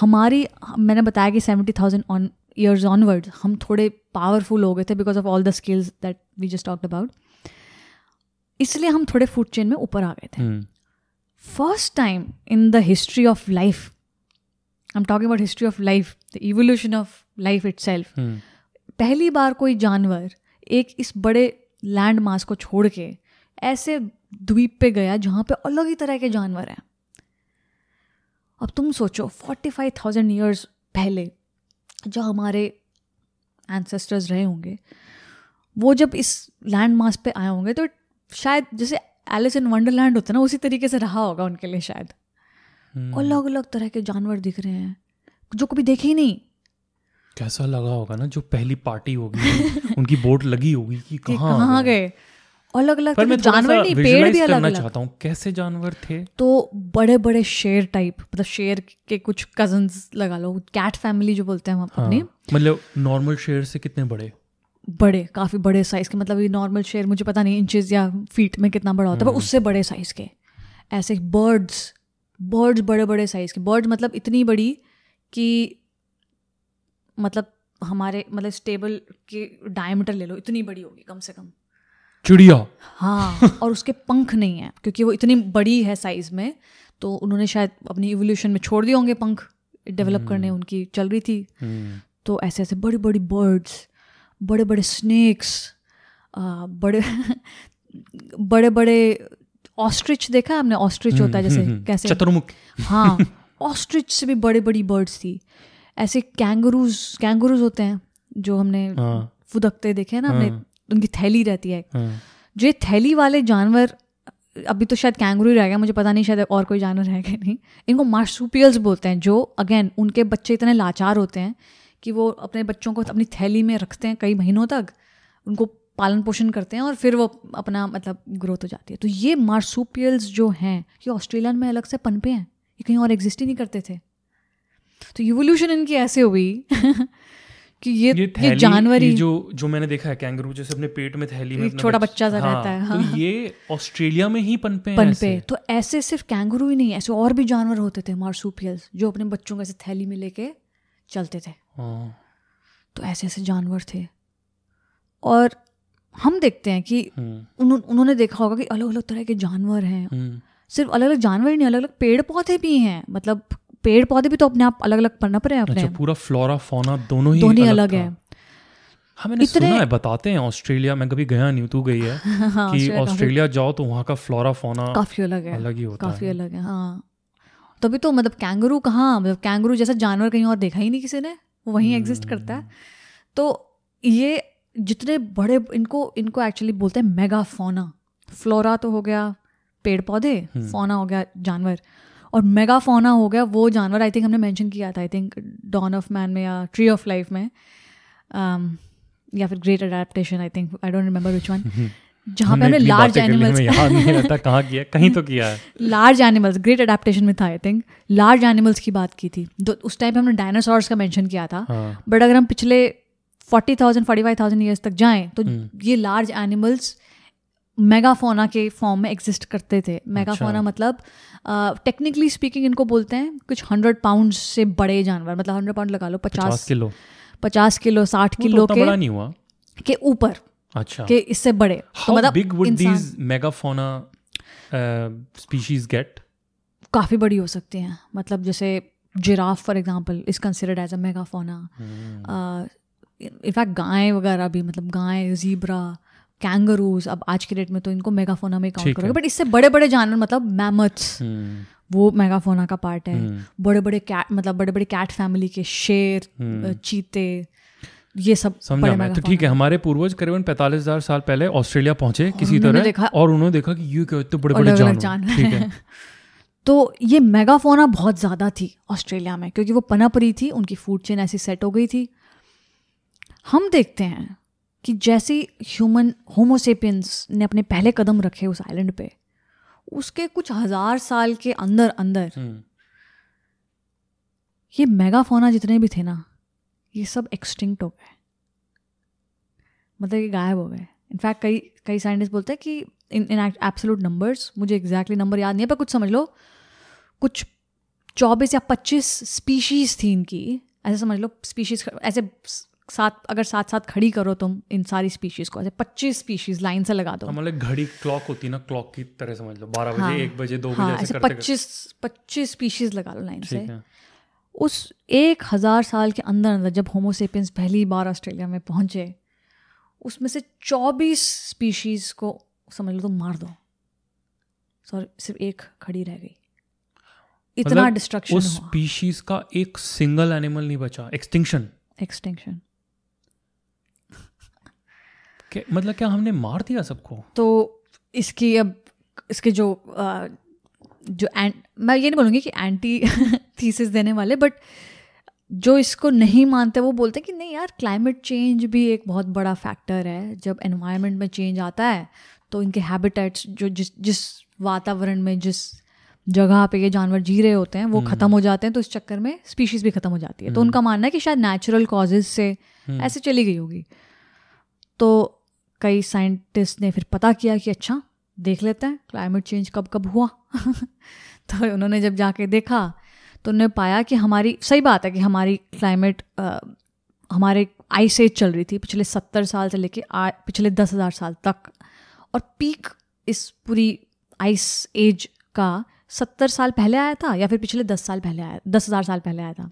हमारी मैंने बताया कि seventy thousand on years onward हम थोड़े पावरफुल हो गए थे because of all the skills that we just talked about इसलिए हम थोड़े फूड चेन में ऊपर आ गए थे first time in the history of life I'm talking about history of life, the evolution of life itself. Hmm. पहली बार कोई जानवर एक इस बड़े लैंड मास को छोड़ के ऐसे द्वीप पे गया जहाँ पे अलग ही तरह के जानवर हैं अब तुम सोचो फोर्टी फाइव थाउजेंड ईयर्स पहले जो हमारे एंसेस्टर्स रहे होंगे वो जब इस लैंड मास पे आए होंगे तो शायद जैसे एलिस इन वंडरलैंड होता है ना उसी तरीके से रहा होगा उनके लिए शायद हम्म। अलग अलग तरह के जानवर दिख रहे हैं जो कभी देखे ही नहीं कैसा लगा होगा ना जो पहली पार्टी होगी [laughs] उनकी बोर्ड लगी होगी कि कहाँ गए अलग अलग जानवर नहीं पेड़ भी अलग चाहता हूँ कैसे जानवर थे तो बड़े बड़े शेर टाइप मतलब शेर के कुछ कजन लगा लो कैट फैमिली जो बोलते हैं हम हाँ, अपने मतलब नॉर्मल शेर से कितने बड़े बड़े काफी बड़े साइज के मतलब ये नॉर्मल शेर मुझे पता नहीं इंचेस या फीट में कितना बड़ा होता है पर हम्म। उससे बड़े साइज के ऐसे बर्ड्स बर्ड्स बड़े बड़े साइज़ के बर्ड्स मतलब इतनी बड़ी कि मतलब हमारे मतलब स्टेबल के डायमीटर ले लो इतनी बड़ी होगी कम से कम चिड़िया हाँ और उसके पंख नहीं है क्योंकि वो इतनी बड़ी है साइज में तो उन्होंने शायद अपनी इवोल्यूशन में छोड़ दिए होंगे पंख डेवलप hmm. हम्म। करने उनकी चल रही थी hmm. तो ऐसे ऐसे बड़ी बड़ी बर्ड्स बड़े बड़े स्नेक्स बड़े बड़े बड़े ऑस्ट्रिच देखा हमने आपने ऑस्ट्रिच होता है हम्म, जैसे हम्म, हम्म। कैसे चतुर्मुख हाँ ऑस्ट्रिच से भी बड़े बड़ी बर्ड्स थी ऐसे कैंगरूज कैंगरूज होते हैं जो हमने हाँ। फुदकते देखे ना हमने हाँ। उनकी थैली रहती है हाँ। जो ये थैली वाले जानवर अभी तो शायद कैंगरू ही रह गया मुझे पता नहीं शायद और कोई जानवर रह गया नहीं इनको मार्सुपियल्स बोलते हैं जो अगेन उनके बच्चे इतने लाचार होते हैं कि वो अपने बच्चों को अपनी थैली में रखते हैं कई महीनों तक उनको पालन पोषण करते हैं और फिर वो अपना मतलब ग्रोथ हो जाती है तो ये मार्सूपियल्स जो हैं ये ऑस्ट्रेलियन में अलग से पनपे हैं ये कहीं और एग्जिस्ट ही नहीं करते थे तो इवोल्यूशन इनकी ऐसे हुई [laughs] कि ये ये, ये जानवर ही जो जो मैंने देखा है कैंगरू जैसे अपने पेट में थैली में छोटा बच्चा सा हाँ, रहता है तो हाँ। तो ये ऑस्ट्रेलिया में ही पनपे पनपे तो ऐसे सिर्फ कैंगरू ही नहीं ऐसे और भी जानवर होते थे मार्सुपियल्स जो अपने बच्चों का थैली में लेके चलते थे हाँ। तो ऐसे ऐसे जानवर थे और हम देखते हैं कि हम्म। उन, उन्होंने देखा होगा कि अलग अलग तरह के जानवर हैं हम्म। सिर्फ अलग अलग जानवर ही नहीं अलग अलग पेड़ पौधे भी हैं मतलब पेड़ पौधे भी तो अपने आप अलग अलग पनप रहे हैं अपने अच्छा, पूरा फ्लोरा फोना दोनों ही दोनों अलग, अलग है हाँ इतने... सुना है बताते हैं ऑस्ट्रेलिया मैं कभी गया नहीं तू गई है [laughs] हाँ, कि ऑस्ट्रेलिया जाओ तो वहाँ का फ्लोरा फोना काफी अलग है अलग ही होता काफी है। अलग है हाँ तभी तो मतलब कैंगरू कहाँ मतलब कैंगरू जैसा जानवर कहीं और देखा ही नहीं किसी ने वहीं एग्जिस्ट हम्म। करता है तो ये जितने बड़े इनको इनको एक्चुअली बोलते हैं मेगा फोना फ्लोरा तो हो गया पेड़ पौधे फोना हम्म। हो गया जानवर और मेगा फोना हो गया वो जानवर आई थिंक हमने मेंशन किया था I think Dawn of Man में या ट्री ऑफ लाइफ में um, या फिर great adaptation I think I don't remember which one जहाँ पे हमने लार्ज एनिमल्स कहाँ किया कहीं तो किया है लार्ज एनिमल्स ग्रेट अडेप्टेशन में था आई थिंक लार्ज एनिमल्स की बात की थी उस टाइम पे हमने डायनासोर्स का मेंशन किया था बट हाँ। अगर हम पिछले forty thousand forty five thousand years तक जाएं तो हम्म। ये लार्ज एनिमल्स मेगाफोना के फॉर्म में एग्जिस्ट करते थे मेगाफोना अच्छा। मतलब टेक्निकली uh, स्पीकिंग इनको बोलते हैं कुछ हंड्रेड पाउंड से बड़े जानवर मतलब हंड्रेड पाउंड लगा लो पचास किलो पचास किलो साठ तो किलो तो के बड़ा नहीं हुआ के ऊपर अच्छा के इससे बड़े तो मतलब big would these megafauna species get काफ़ी बड़ी हो सकती हैं मतलब जैसे giraffe for example is considered as a megafauna in fact गाय वगैरह भी मतलब गाय जीब्रा कैंगरूज अब आज के डेट में तो इनको मेगाफोना में काउंट करोगे बट इससे बड़े बड़े जानवर मतलब मैमथ्स हम्म। वो मेगाफोना का पार्ट है बड़े बड़े कैट मतलब बड़े बड़े कैट फैमिली के शेर हम्म। चीते ये सब समझा मैं तो ठीक है हमारे पूर्वज करीबन पैंतालीस हजार साल पहले ऑस्ट्रेलिया पहुंचे हाँ, किसी तरह देखा और उन्होंने देखा कि यू क्यों बड़े बड़े जानवर ठीक है [laughs] तो ये मेगाफोना बहुत ज़्यादा थी ऑस्ट्रेलिया में क्योंकि वो पनप रही थी उनकी फूड चेन ऐसी सेट हो गई थी हम देखते हैं कि जैसे ह्यूमन होमोसेपियंस ने अपने पहले कदम रखे उस आइलैंड पे उसके कुछ हजार साल के अंदर अंदर हम्म। ये मेगाफोना जितने भी थे ना ये सब एक्सटिंक्ट हो गए मतलब ये गायब हो गए इनफैक्ट कई कई साइंटिस्ट बोलते हैं कि इन इन एब्सोलूट नंबर्स मुझे एग्जैक्टली नंबर याद नहीं है पर कुछ समझ लो कुछ चौबीस या पच्चीस स्पीशीज़ थी इनकी ऐसे समझ लो स्पीशीज ऐसे साथ अगर साथ साथ खड़ी करो तुम इन सारी स्पीशीज को ऐसे पच्चीस स्पीशीज लाइन से लगा दो मतलब घड़ी क्लॉक होती है ना क्लॉक की तरह समझ लो बारह हाँ, बजे एक बजे दो हाँ, बजे ऐसे पच्चीस पच्चीस स्पीशीज लगा लो लाइन से उस एक हज़ार साल के अंदर अंदर जब होमोसेपियंस पहली बार ऑस्ट्रेलिया में पहुंचे उसमें से चौबीस स्पीशीज़ को समझ लो तो मार दो सॉरी सिर्फ एक खड़ी रह गई इतना डिस्ट्रक्शन मतलब उस स्पीशीज का एक सिंगल एनिमल नहीं बचा एक्सटिंक्शन एक्सटिंक्शन मतलब क्या हमने मार दिया सबको तो इसकी अब इसके जो आ, जो एंट मैं ये नहीं बोलूँगी कि एंटी थीसिस [laughs] देने वाले बट जो इसको नहीं मानते वो बोलते हैं कि नहीं यार क्लाइमेट चेंज भी एक बहुत बड़ा फैक्टर है जब एनवायरनमेंट में चेंज आता है तो इनके हैबिटेट्स जो जिस जिस वातावरण में जिस जगह पे ये जानवर जी रहे होते हैं वो हम्म। खत्म हो जाते हैं तो इस चक्कर में स्पीशीज भी खत्म हो जाती है तो हम्म। उनका मानना है कि शायद नेचुरल कॉजेज से हम्म। ऐसे चली गई होगी तो कई साइंटिस्ट ने फिर पता किया कि अच्छा देख लेते हैं क्लाइमेट चेंज कब कब हुआ [laughs] तो उन्होंने जब जाके देखा तो उन्होंने पाया कि हमारी सही बात है कि हमारी क्लाइमेट हमारे आइस एज चल रही थी पिछले सत्तर साल से लेके पिछले दस हज़ार साल तक और पीक इस पूरी आइस एज का सत्तर साल पहले आया था या फिर पिछले दस साल पहले आया दस हज़ार साल पहले आया था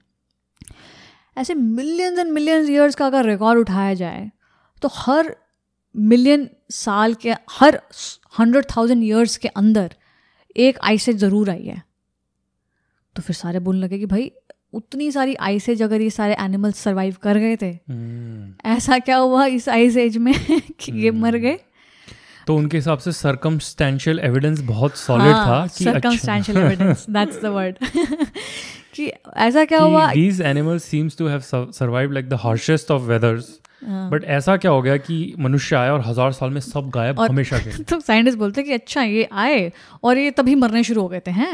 ऐसे मिलियंस एंड मिलियंस ईयर्स का अगर रिकॉर्ड उठाया जाए तो हर मिलियन साल के हर हंड्रेड थाउजेंड ईयर्स के अंदर एक आइस एज ज़रूर आई है तो फिर सारे बोलने लगे कि भाई उतनी सारी आइस एज अगर ये सारे एनिमल्स सरवाइव कर गए थे हम्म। ऐसा क्या हुआ इस आइस एज में [laughs] कि ये मर हम्म। गए तो उनके हिसाब से सरकमस्टेंशियल एविडेंस बहुत सॉलिड हाँ, था कि circumstantial evidence that's the word कि ऐसा क्या कि हुआ these animals seems to have survive like the harshest of weathers but हाँ। ऐसा क्या हो गया कि मनुष्य आया और हजार साल में सब गायब हमेशा के [laughs] तो साइंटिस्ट बोलते हैं कि अच्छा ये आए और ये तभी मरने शुरू हो गए थे हैं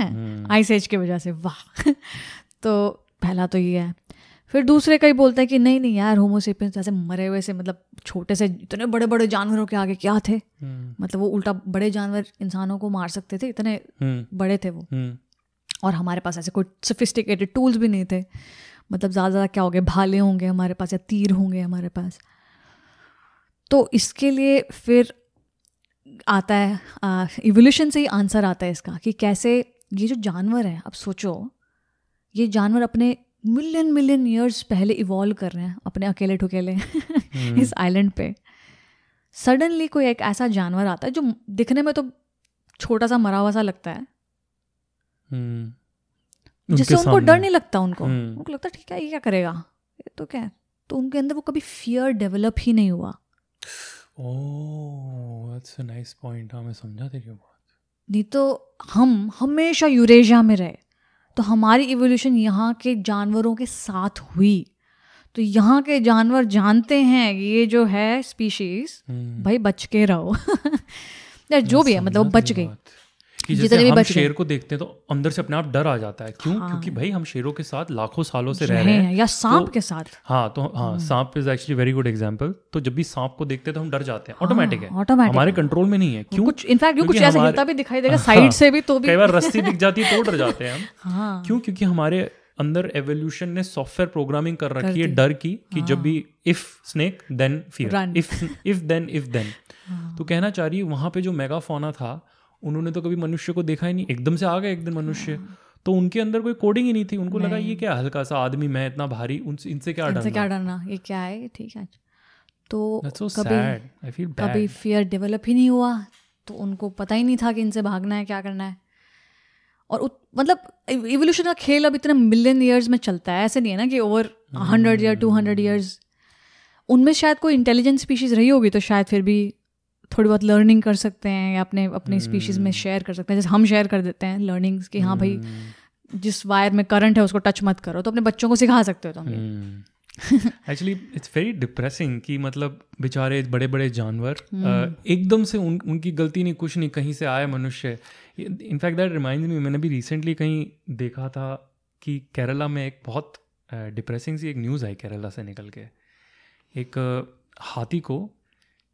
आइस एज की वजह से वाह [laughs] तो पहला तो ये है फिर दूसरे कई बोलते हैं कि नहीं नहीं यार होमोसेपियंस ऐसे मरे हुए से मतलब छोटे से इतने बड़े बड़े जानवरों के आगे क्या थे हम्म। मतलब वो उल्टा बड़े जानवर इंसानों को मार सकते थे इतने हम्म। बड़े थे वो हम्म। और हमारे पास ऐसे कोई सोफिस्टिकेटेड टूल्स भी नहीं थे मतलब ज़्यादा ज़्यादा क्या हो गया भाले होंगे हमारे पास या तीर होंगे हमारे पास तो इसके लिए फिर आता है इवोल्यूशन से ही आंसर आता है इसका कि कैसे ये जो जानवर हैं अब सोचो ये जानवर अपने मिलियन मिलियन ईयर्स पहले इवॉल्व कर रहे हैं अपने अकेले ठुकेले hmm. इस आइलैंड पे सडनली कोई एक ऐसा जानवर आता है जो दिखने में तो छोटा सा मरा हुआ सा लगता है hmm. जिससे उनको डर नहीं लगता उनको हम्म। उनको लगता ठीक है ये क्या करेगा ये तो क्या तो उनके अंदर वो कभी फियर डेवलप ही नहीं हुआ ओह नाइस पॉइंट हाँ मैं समझा तेरी बात नहीं तो हम हमेशा यूरेशिया में रहे तो हमारी इवोल्यूशन यहाँ के जानवरों के साथ हुई तो यहाँ के जानवर जानते हैं ये जो है स्पीशीज हम्म। भाई बच के रहो [laughs] या जो भी है मतलब बच गई कि जैसे हम शेर को देखते हैं तो अंदर से अपने आप डर आ जाता है क्यों हाँ। क्योंकि भाई हम शेरों के साथ लाखों सालों से रह रहे हैं या तो सांप तो, के साथ हाँ तो हाँ हम्म। सांप is actually very good example तो जब भी सांप को देखते हैं तो हम डर जाते हैं ऑटोमेटिक हाँ, है हमारे कंट्रोल में नहीं है क्यों इनफैक्ट कुछ ऐसा हिलता भी दिखाई देगा [laughs] हाँ। साइड से भी तो भी कई बार रस्सी दिख जाती है तो डर जाते हैं हम [laughs] हाँ। क्यों क्योंकि हमारे अंदर एवोल्यूशन ने सॉफ्टवेयर प्रोग्रामिंग कर रखी है डर की कि जब हाँ। भी if snake then fear if if then if then तो कहना चाह रही वहां पे जो मेगाफोना था उन्होंने तो कभी मनुष्य को देखा ही नहीं एकदम से आ गए एक दिन मनुष्य तो उनके अंदर कोई कोडिंग ही नहीं थी उनको लगा ये क्या हल्का सा आदमी मैं इतना भारी इनसे क्या डरना क्या डरना ये क्या है ठीक है तो so कभी कभी फियर डेवलप ही नहीं हुआ तो उनको पता ही नहीं था कि इनसे भागना है क्या करना है और उत, मतलब इवोल्यूशन का खेल अब इतने मिलियन ईयर्स में चलता है ऐसे नहीं है ना कि over hundred year two hundred years उनमें शायद कोई इंटेलिजेंट स्पीशीज रही होगी तो शायद फिर भी थोड़ी बहुत लर्निंग कर सकते हैं या अपने अपने स्पीशीज़ hmm. में शेयर कर सकते हैं जैसे हम शेयर कर देते हैं लर्निंग्स कि हाँ भाई hmm. जिस वायर में करंट है उसको टच मत करो तो अपने बच्चों को सिखा सकते हो तुम एक्चुअली इट्स वेरी डिप्रेसिंग कि मतलब बेचारे बड़े बड़े जानवर hmm. एकदम से उन उनकी गलती नहीं कुछ नहीं कहीं से आए मनुष्य इनफैक्ट दैट रिमाइंड मी मैंने भी रिसेंटली कहीं देखा था कि केरला में एक बहुत डिप्रेसिंग सी एक न्यूज़ आई केरला से निकल के एक हाथी को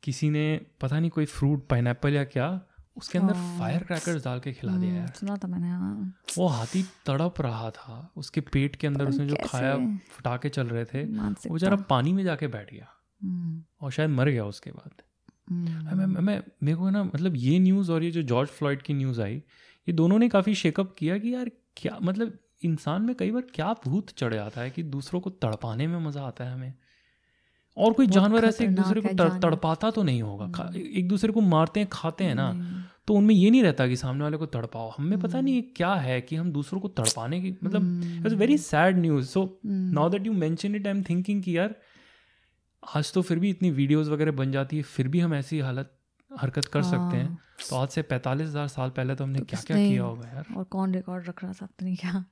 किसी ने पता नहीं कोई फ्रूट पाइन या क्या उसके अंदर फायर हाँ। क्रैकर्स डाल के खिला दिया हम्म, यार सुना था मैंने हाँ। वो हाथी तड़प रहा था उसके पेट के अंदर उसने जो खाया के चल रहे थे वो जरा पानी में जाके बैठ गया हम्म। और शायद मर गया उसके बाद हम्म। मैं मैं मेरे को ना मतलब ये न्यूज़ और ये जो जॉर्ज फ्लॉइड की न्यूज़ आई ये दोनों ने काफ़ी शेकअप किया कि यार क्या मतलब इंसान में कई बार क्या भूत चढ़ जाता है कि दूसरों को तड़पाने में मज़ा आता है हमें और कोई जानवर ऐसे एक दूसरे को तड़पाता तो नहीं होगा हम्म। एक दूसरे को मारते हैं खाते हैं ना हम्म। तो उनमें ये नहीं रहता कि सामने वाले को तड़पाओ हमें पता हम्म। नहीं क्या है कि हम दूसरों को तड़पाने की मतलब it's very sad news so now that you mention it I am thinking कि यार आज तो फिर भी इतनी वीडियोस वगैरह बन जाती है फिर भी हम ऐसी हालत हरकत कर सकते हैं हाँ। तो आज से पैंतालीस हजार साल पहले तो हमने तो क्या क्या किया होगा यार और कौन रिकॉर्ड रख रहा था पता क्या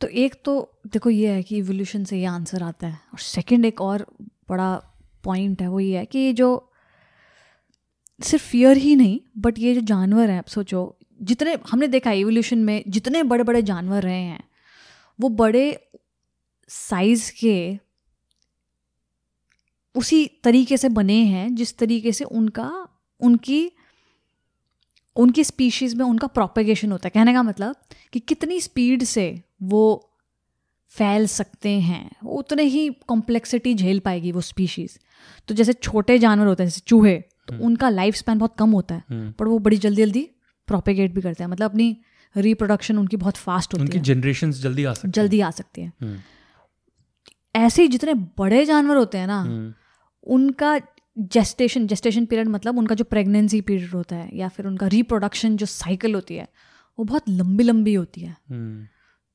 तो एक तो देखो ये है कि इवोल्यूशन से ये आंसर आता है और सेकंड एक और बड़ा पॉइंट है वो ये है कि ये जो सिर्फ फियर ही नहीं बट ये जो जानवर हैं आप सोचो जितने हमने देखा इवोल्यूशन में जितने बड़े बड़े जानवर रहे हैं वो बड़े साइज़ के उसी तरीके से बने हैं जिस तरीके से उनका उनकी उनकी स्पीशीज़ में उनका प्रोपेगेशन होता है कहने का मतलब कि कितनी स्पीड से वो फैल सकते हैं उतने ही कॉम्प्लेक्सिटी झेल पाएगी वो स्पीशीज़ तो जैसे छोटे जानवर होते हैं जैसे चूहे तो हम्म। उनका लाइफ स्पैन बहुत कम होता है हम्म। पर वो बड़ी जल्दी जल्दी प्रोपेगेट भी करते हैं मतलब अपनी रिप्रोडक्शन उनकी बहुत फास्ट होती उनकी है जनरेशन जल्दी आ सकती जल्दी आ सकती है हम्म। ऐसे ही जितने बड़े जानवर होते हैं ना उनका जेस्टेशन जेस्टेशन पीरियड मतलब उनका जो प्रेगनेंसी पीरियड होता है या फिर उनका रिप्रोडक्शन जो साइकिल होती है वो बहुत लंबी लंबी होती है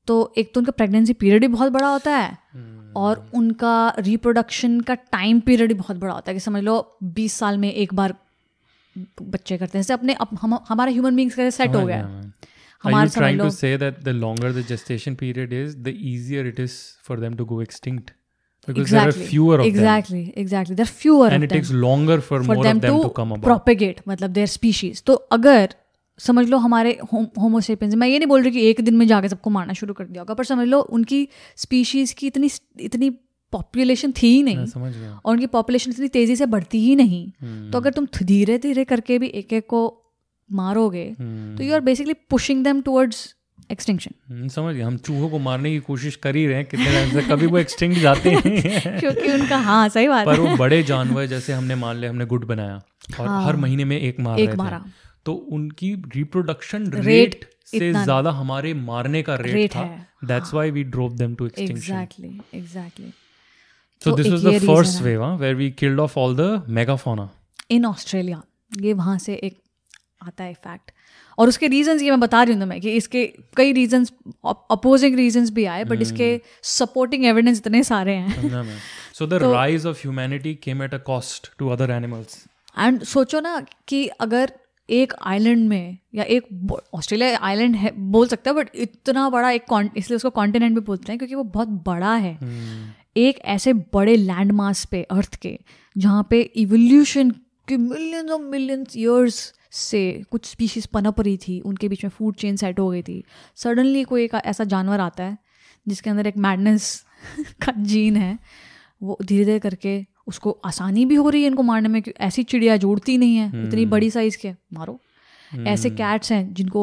तो एक तो उनका प्रेगनेंसी पीरियड भी बहुत बड़ा होता है हम्म। और उनका रिप्रोडक्शन का टाइम पीरियड भी बहुत बड़ा होता है कि समझ लो बीस साल में एक बार बच्चे करते हैं जैसे अपने अप, हम हमारा ह्यूमन बींग्स कैसे सेट हो गया मतलब तो अगर समझ लो हमारे होम होमोसेपियंस मैं ये नहीं बोल रही कि एक दिन में जाके सबको मारना शुरू कर दिया होगा पर समझ लो उनकी स्पीशीज़ की इतनी इतनी पॉपुलेशन थी ही नहीं समझ गया। और उनकी पॉपुलेशन इतनी तेज़ी से बढ़ती ही नहीं तो हम्म। अगर तुम धीरे धीरे करके भी एक एक को मारोगे तो you are basically pushing them towards extinction समझ गए हम चूहों को मारने की कोशिश कर ही रहे हैं कितने टाइम से कभी वो एक्सटिंक्ट जाते हैं [laughs] क्योंकि उनका हाँ सही बात पर वो बड़े जानवर जैसे हमने मान लिया हमने गुड बनाया और हाँ, हर महीने में एक मार एक मारा तो उनकी रिप्रोडक्शन रेट से ज्यादा हमारे मारने का रेट, रेट था that's why we drove them to extinction exactly exactly so this was the first wave where we killed off all the megafauna in Australia ये वहां से एक आता है फैक्ट और उसके रीजंस ये मैं बता रही हूँ मैं कि इसके कई रीजंस अपोजिंग रीजंस भी आए बट इसके सपोर्टिंग hmm। एविडेंस इतने सारे हैं so the rise of humanity came at a cost to other animals and सोचो ना कि अगर एक आइलैंड में या एक ऑस्ट्रेलिया आइलैंड है बोल सकता है बट इतना बड़ा एक इसलिए उसको कॉन्टिनेंट भी बोलते हैं क्योंकि वो बहुत बड़ा है हम्म। एक ऐसे बड़े लैंड पे अर्थ के जहाँ पे इवोल्यूशन के मिलियंस ऑफ मिलियंस ईयर्स से कुछ स्पीशीज पनप रही थी उनके बीच में फूड चेन सेट हो गई थी सडनली कोई एक ऐसा जानवर आता है जिसके अंदर एक मैडनेस [laughs] का जीन है वो धीरे धीरे करके उसको आसानी भी हो रही है इनको मारने में ऐसी चिड़िया जुड़ती नहीं है हम्म। इतनी बड़ी साइज के मारो हम्म। ऐसे कैट्स हैं जिनको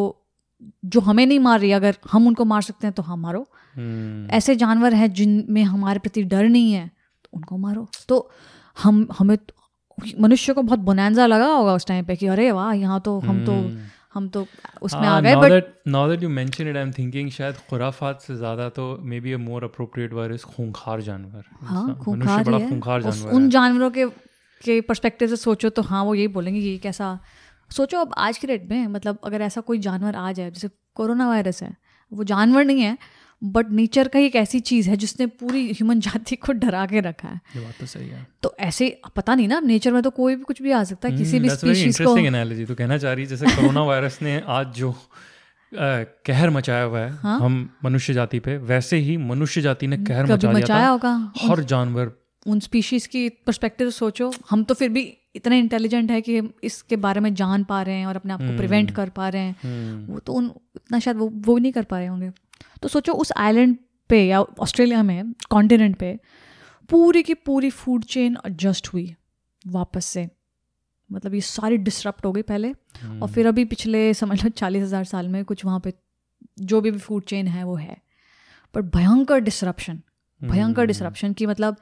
जो हमें नहीं मार रही अगर हम उनको मार सकते हैं तो हम मारो हम्म। ऐसे जानवर हैं जिनमें हमारे प्रति डर नहीं है तो उनको मारो तो हम हमें तो, मनुष्य को बहुत बुनैजा लगा होगा उस टाइम पे कि अरे वाह यहाँ तो हम तो हम तो उसमें हाँ, आ गए but now that you mention it I am thinking शायद खुराफात से ज्यादा तो may be a more appropriate word is खूंखार जानवर हां खूंखार बड़ा खूंखार जानवर उन जानवरों के के पर्सपेक्टिव से सोचो तो हाँ वो यही बोलेंगे ये कैसा सोचो अब आज के डेट में मतलब अगर ऐसा कोई जानवर आ जाए जैसे कोरोना वायरस है वो जानवर नहीं है बट नेचर का एक ऐसी चीज़ है जिसने पूरी ह्यूमन [laughs] जाति को डरा के रखा है ये बात तो सही है तो ऐसे पता नहीं ना नेचर में तो कोई भी कुछ भी आ सकता है हम्म, किसी भी स्पीशीज को एनालॉजी तो कहना चाह रही जैसे कोरोना [laughs] वायरस ने आज जो आ, कहर मचाया हुआ है हाँ? हम मनुष्य जाति पे वैसे ही मनुष्य जाति ने कहर मचा मचाया होगा हर जानवर उन स्पीशीज की परस्पेक्टिव सोचो हम तो फिर भी इतने इंटेलिजेंट है कि इसके बारे में जान पा रहे हैं और अपने आप को प्रिवेंट हम्म। कर पा रहे हैं हम्म। वो तो उन इतना शायद वो वो नहीं कर पा रहे होंगे तो सोचो उस आइलैंड पे या ऑस्ट्रेलिया में कॉन्टिनेंट पे पूरी की पूरी फूड चेन एडजस्ट हुई वापस से मतलब ये सारी डिस्टरप्ट हो गई पहले hmm. और फिर अभी पिछले समझ लो चालीस हज़ार साल में कुछ वहाँ पे जो भी फूड चेन है वो है पर भयंकर डिस्ट्रप्शन हम्म। भयंकर डिस्ट्रप्शन की मतलब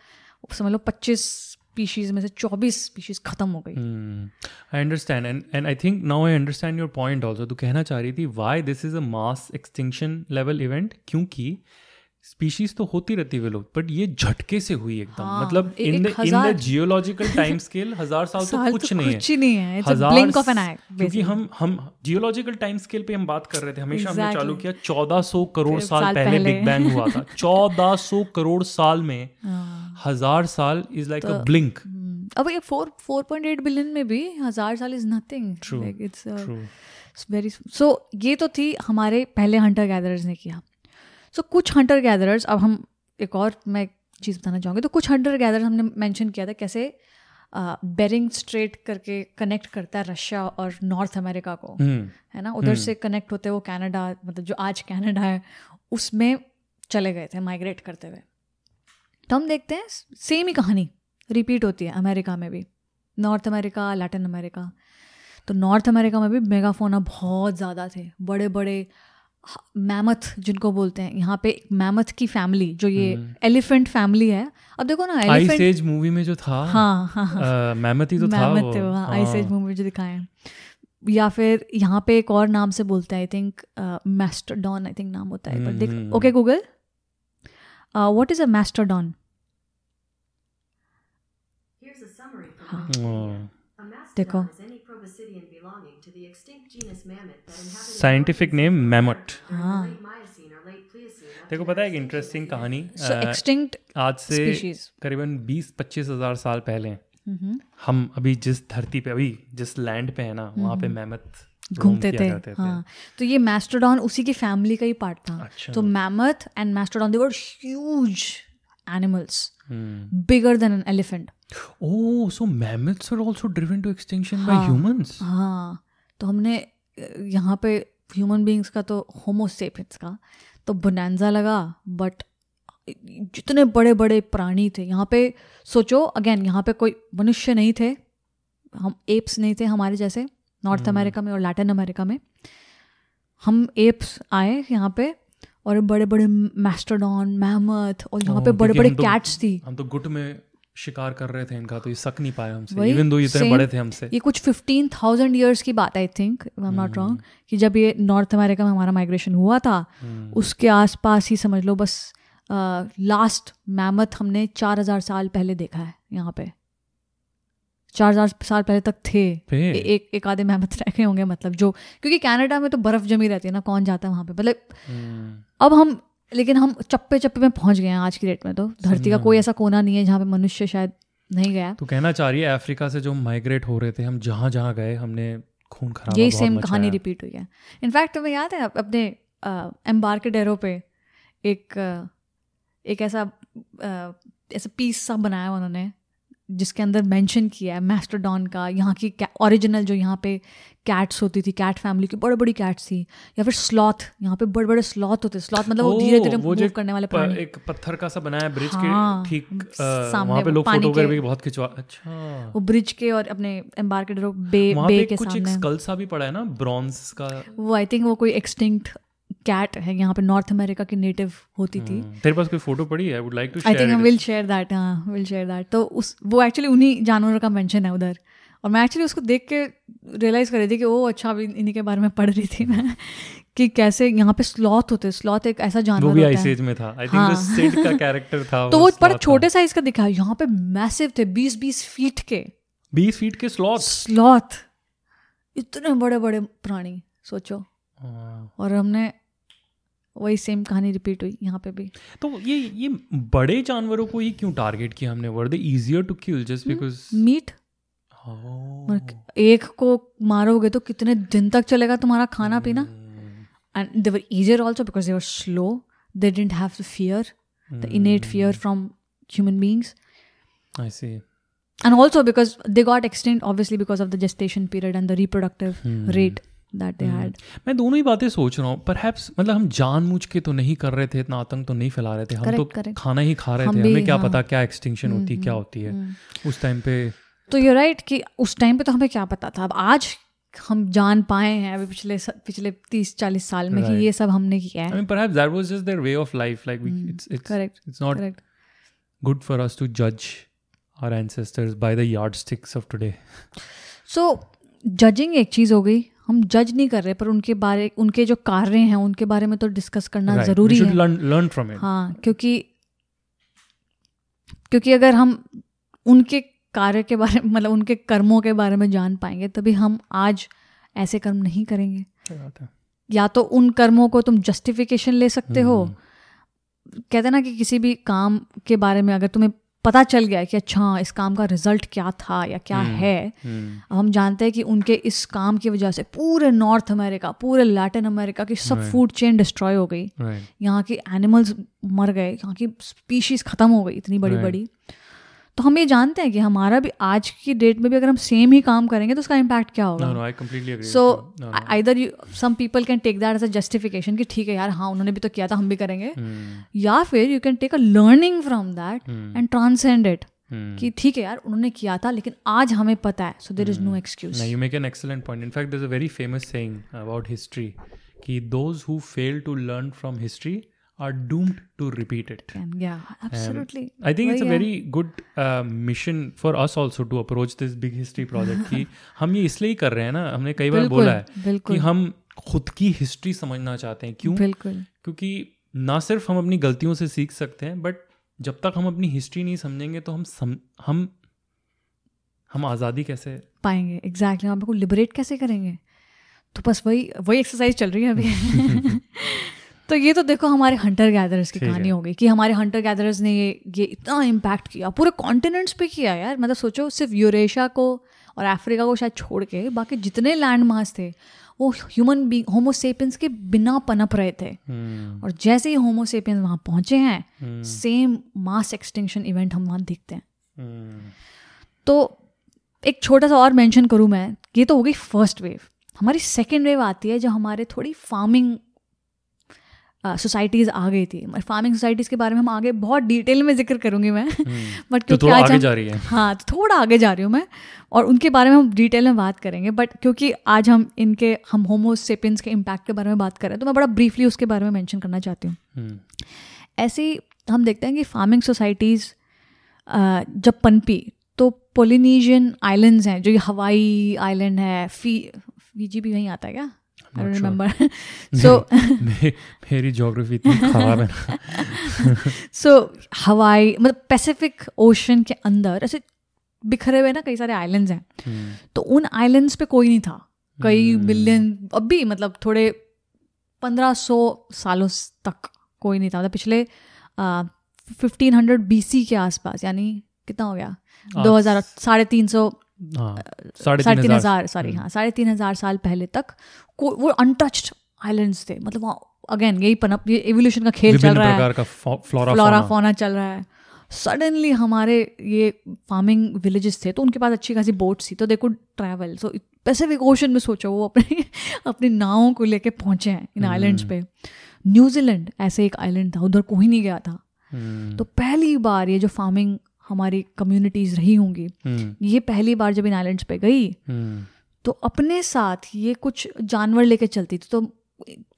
समझ लो पच्चीस स्पीशीज में से चौबीस स्पीशीज खत्म हो गई I understand and and I think now I understand your point also तो कहना चाह रही थी why this is a mass extinction level event क्योंकि स्पीशीज तो होती रहती है लोग बट ये झटके से हुई एकदम हाँ, मतलब in the in the geological time scale हजार साल, तो साल तो कुछ तो नहीं कुछ है नहीं है हजार ब्लिंक ऑफ एन आई क्योंकि हम हम जियोलॉजिकल टाइम स्केल पे हम बात कर रहे थे हमेशा exactly. हमने चालू किया 1400 करोड़ साल, साल पहले बिग बैंग हुआ था 1400 [laughs] करोड़ साल में हाँ। हजार साल इज लाइक अ ब्लिंक अब ये 4 4.8 बिलियन में भी हजार साल is nothing like it's very so ये तो थी हमारे पहले हंटर गैदरर्स ने किया सो so, कुछ हंटर गैदरर्स अब हम एक और मैं चीज़ बताना चाहूँगी तो कुछ हंटर गैदर हमने मेंशन किया था कैसे बेरिंग uh, स्ट्रेट करके कनेक्ट करता है रशिया और नॉर्थ अमेरिका को hmm. है ना उधर hmm. से कनेक्ट होते वो कनाडा मतलब जो आज कनाडा है उसमें चले गए थे माइग्रेट करते हुए तो हम देखते हैं सेम ही कहानी रिपीट होती है अमेरिका में भी नॉर्थ अमेरिका लैटिन अमेरिका तो नॉर्थ अमेरिका में भी मेगाफोना बहुत ज़्यादा थे बड़े बड़े मैमथ जिनको बोलते हैं यहाँ पे एक मैमथ की फैमिली जो ये एलिफेंट हम्म। फैमिली है अब देखो ना एलिफेंट एज मूवी में जो था हाँ हाँ, मैमथ ही तो मैमथ वो हाँ आइस एज मूवी में जो दिखाए या फिर यहाँ पे एक और नाम से बोलते हैं आई थिंक मैस्टरडॉन आई थिंक नाम होता है पर देख okay Google what is a mastodon Ah. देखो साइंटिफिक नेम मैमट देखो पता है एक इंटरेस्टिंग कहानी एक्सटिंक्ट uh, आज से करीबन 20-25 हजार साल पहले mm-hmm. हम अभी जिस धरती पे अभी जिस लैंड पे है ना वहाँ पे मैमथ mm-hmm. घूमते थे, थे हाँ तो ये मैस्टोडॉन उसी की फैमिली का ही पार्ट था अच्छा। तो mammoth and mastodon they were huge animals, hmm. bigger than an elephant. Oh, so mammals are also driven to extinction हाँ, by humans. हाँ, तो हमने यहाँ पे ह्यूमन बींग्स का तो होमोसेपियंस का तो बनानजा लगा बट जितने बड़े बड़े प्राणी थे यहाँ पे सोचो अगेन यहाँ पे कोई मनुष्य नहीं थे हम एप्स नहीं थे हमारे जैसे नॉर्थ अमेरिका hmm. में और लैटिन अमेरिका में हम एप्स आए यहाँ पे और बड़े बड़े मैस्टोडॉन मैमथ और यहाँ पे बड़े बड़े कैट्स थी हम तो गुट में शिकार कर रहे थे इनका तो ये सक नहीं पाया हमसे इवन दो इतने बड़े थे हमसे ये कुछ फिफ्टीन थाउजेंड ईयर्स की बात I think I am not wrong कि जब ये नॉर्थ अमेरिका में हमारा माइग्रेशन हुआ था हम्म। उसके आसपास ही समझ लो बस लास्ट मैमथ हमने चार हजार साल पहले देखा है यहाँ पे चार चार साल पहले तक थे ए, एक एक आधे मेहमत रखे होंगे मतलब जो क्योंकि कनाडा में तो बर्फ जमी रहती है ना कौन जाता है वहाँ पे मतलब हम्म। अब हम लेकिन हम चप्पे चप्पे में पहुंच गए हैं आज की डेट में तो धरती का कोई हम्म। ऐसा कोना नहीं है जहाँ पे मनुष्य शायद नहीं गया तो कहना चाह रही है अफ्रीका से जो माइग्रेट हो रहे थे हम जहाँ जहाँ गए हमने खून खराब यही सेम कहानी रिपीट हुई है इनफैक्ट तुम्हें याद है अपने एम्बार के पे पर एक ऐसा ऐसा पीस सा बनाया उन्होंने जिसके अंदर मेंशन किया है मैस्टोडॉन का यहाँ की ओरिजिनल जो यहाँ पे कैट्स होती थी कैट फैमिली की बड़ी बड़ी कैट्स थी या फिर स्लॉथ यहाँ पे बड़े बड़े स्लॉथ होते स्लॉथ मतलब धीरे धीरे मूव करने वाले प्राणी एक पत्थर का सा बनाया ब्रिज हाँ, के ठीक सामने पे लोग फोटो फोटोग्राफी भी बहुत खिंचवा अच्छा वो ब्रिज के और अपने एम्बार्केडर बे बे के सामने वहां पे स्कल सा भी पड़ा है ना ब्रॉन्ज का वो आई थिंक वो कोई एक्सटिंक्ट कैट है यहाँ पे नॉर्थ अमेरिका की नेटिव होती थी हम्म, तेरे पास कोई फोटो पड़ी है I would like to I think will share that हाँ विल शेयर दैट तो उस वो एक्चुअली उन्हीं जानवरों का मेंशन है उधर और मैं एक्चुअली उसको देख के रियलाइज़ कर रही थी कि ओ अच्छा अभी इन्हीं के बारे में पढ़ रही थी मैं [laughs] कि कैसे यहाँ पे स्लॉथ होते स्लॉथ एक ऐसा जानवर होता है में था आई थिंक हाँ। का कैरेक्टर था [laughs] तो वो पर छोटे साइज का दिखा यहाँ पे मैसिव थे बीस बीस फीट के बीस फीट के स्लॉथ स्लॉथ इतने बड़े बड़े प्राणी सोचो हाँ। और हमने वही सेम कहानी रिपीट हुई यहाँ पे भी तो ये ये बड़े जानवरों को ही क्यों टारगेट किया हमने were they easier to kill just because meat एक को मारोगे तो कितने दिन तक चलेगा तुम्हारा खाना पीना and they were easier also because they were slow they didn't have fear the innate fear from human beings I see and also because they got extend obviously because of the gestation period and the reproductive rate that they had मैं दोनों ही बातें सोच रहा हूँ परहैप्स मतलब हम जानबूझ के तो नहीं कर रहे थे इतना आतंक तो नहीं फैला रहे थे हम तो correct, तो correct. खाना ही खा रहे थे हमें क्या हाँ. पता क्या एक्सटिंक्शन हम्म, हम्म, होती है क्या होती है उस टाइम पे तो यू राइट कि उस टाइम पे तो हमें क्या पता था अब आज हम जान पाए हैं अभी पिछले पिछले तीस चालीस साल में right. कि ये सब हमने किया है perhaps that was just their way of life like it's it's correct it's not good for us to जज our ancestors by the yardsticks of today so judging एक चीज हो गई हम जज नहीं कर रहे पर उनके बारे उनके जो कार्य हैं उनके बारे में तो डिस्कस करना right. जरूरी है learn, learn हाँ क्योंकि क्योंकि अगर हम उनके कार्य के बारे मतलब उनके कर्मों के बारे में जान पाएंगे तभी हम आज ऐसे कर्म नहीं करेंगे या तो उन कर्मों को तुम जस्टिफिकेशन ले सकते हो हम्म। कहते ना कि किसी भी काम के बारे में अगर तुम्हें पता चल गया कि अच्छा इस काम का रिजल्ट क्या था या क्या हुँ, हम्म, है हम्म। अब हम जानते हैं कि उनके इस काम की वजह से पूरे नॉर्थ अमेरिका पूरे लैटिन अमेरिका की सब फूड चेन डिस्ट्रॉय हो गई यहाँ के एनिमल्स मर गए यहाँ की स्पीशीज ख़त्म हो गई इतनी बड़ी बड़ी तो हम ये जानते हैं कि हमारा भी आज की डेट में भी अगर हम सेम ही काम करेंगे तो उसका इम्पैक्ट क्या होगा so either some people can take that as a justification कि ठीक है यार हाँ उन्होंने भी तो किया था हम भी करेंगे hmm. या फिर you can take a learning from that and transcend it कि ठीक है यार उन्होंने किया था लेकिन आज हमें पता है so there is no excuse you make an excellent point in fact there a very famous saying about history that those who fail to learn from history are doomed to repeat it. Yeah, absolutely. Um, I think it's a very good uh, mission for us also to approach this big history project [laughs] कि हम ये इसलिए कर रहे हैं ना हमने कई बार बोला है कि हम खुद की हिस्ट्री समझना चाहते हैं क्यों क्योंकि ना सिर्फ हम अपनी गलतियों से सीख सकते हैं बट जब तक हम अपनी हिस्ट्री नहीं समझेंगे तो हम सम, हम हम आज़ादी कैसे पाएंगे एग्जैक्टली exactly, हम आपको लिबरेट कैसे करेंगे तो बस वही वही एक्सरसाइज चल रही है अभी [laughs] [laughs] तो ये तो देखो हमारे हंटर गैदरर्स की कहानी हो गई कि हमारे हंटर गैदरर्स ने ये ये इतना इम्पैक्ट किया पूरे कॉन्टिनेंट्स पे किया यार मतलब सोचो सिर्फ यूरेशिया को और अफ्रीका को शायद छोड़ के बाकी जितने लैंड मास थे वो ह्यूमन बींग होमोसेपियंस के बिना पनप रहे थे hmm. और जैसे ही होमोसेपियंस वहाँ पहुँचे हैं सेम मास एक्सटिंक्शन इवेंट हम वहाँ देखते हैं hmm. तो एक छोटा सा और मेंशन करूँ मैं ये तो हो गई फर्स्ट वेव हमारी सेकेंड वेव आती है जो हमारे थोड़ी फार्मिंग सोसाइटीज़ uh, आ गई थी फार्मिंग सोसाइटीज़ के बारे में हम आगे बहुत डिटेल में जिक्र करूंगी मैं बट हम्म, [laughs] तो क्योंकि आज जा रही है हाँ तो थोड़ा आगे जा रही हूँ मैं और उनके बारे में हम डिटेल में बात करेंगे बट क्योंकि आज हम इनके हम होमोसेपिन के इम्पैक्ट के बारे में बात कर रहे हैं तो मैं बड़ा ब्रीफली उसके बारे में मैंशन करना चाहती हूँ हम्म। ही हम देखते हैं कि फार्मिंग सोसाइटीज़ uh, जब पनपी तो पोलिनीजियन आइलैंड्स हैं जो ये हवाई आइलैंड है फी फीजी भी वहीं आता है क्या I don't sure. remember. [laughs] [laughs] so [laughs] मेरी ज्योग्राफी इतनी खराब है सो हवाई मतलब पैसिफिक ओशन के अंदर ऐसे बिखरे हुए ना कई सारे आइलैंड्स हैं हम्म। तो उन आइलैंड्स पे कोई नहीं था कई मिलियन हम्म। अब भी मतलब थोड़े पंद्रह सौ सालों तक कोई नहीं था मतलब पिछले फिफ्टीन हंड्रेड बी के आसपास यानी कितना हो गया दो हज़ार साढ़े तीन सौ हाँ, साढ़े तीन, हज़ार सॉरी हम्म। हाँ साढ़े तीन हज़ार साल पहले तक वो अनटच्ड आइलैंड्स थे मतलब वहाँ अगेन यही पनप ये एवोल्यूशन का खेल चल रहा है फ्लोरा फ्लोरा फोना चल रहा है सडनली हमारे ये फार्मिंग विलेजेस थे तो उनके पास अच्छी खासी बोट्स थी तो देखो ट्रैवल सो पैसिफिक ओशन में सोचो वो अपने [laughs] अपनी नावों को लेके पहुंचे हैं इन आइलैंड्स हम्म। पे न्यूजीलैंड ऐसे एक आइलैंड था उधर कोई नहीं गया था हम्म। तो पहली बार ये जो फार्मिंग हमारी कम्युनिटीज़ रही होंगी हम्म। ये पहली बार जब इन आइलैंड्स पे गई हम्म। तो अपने साथ ये कुछ जानवर लेके चलती थी तो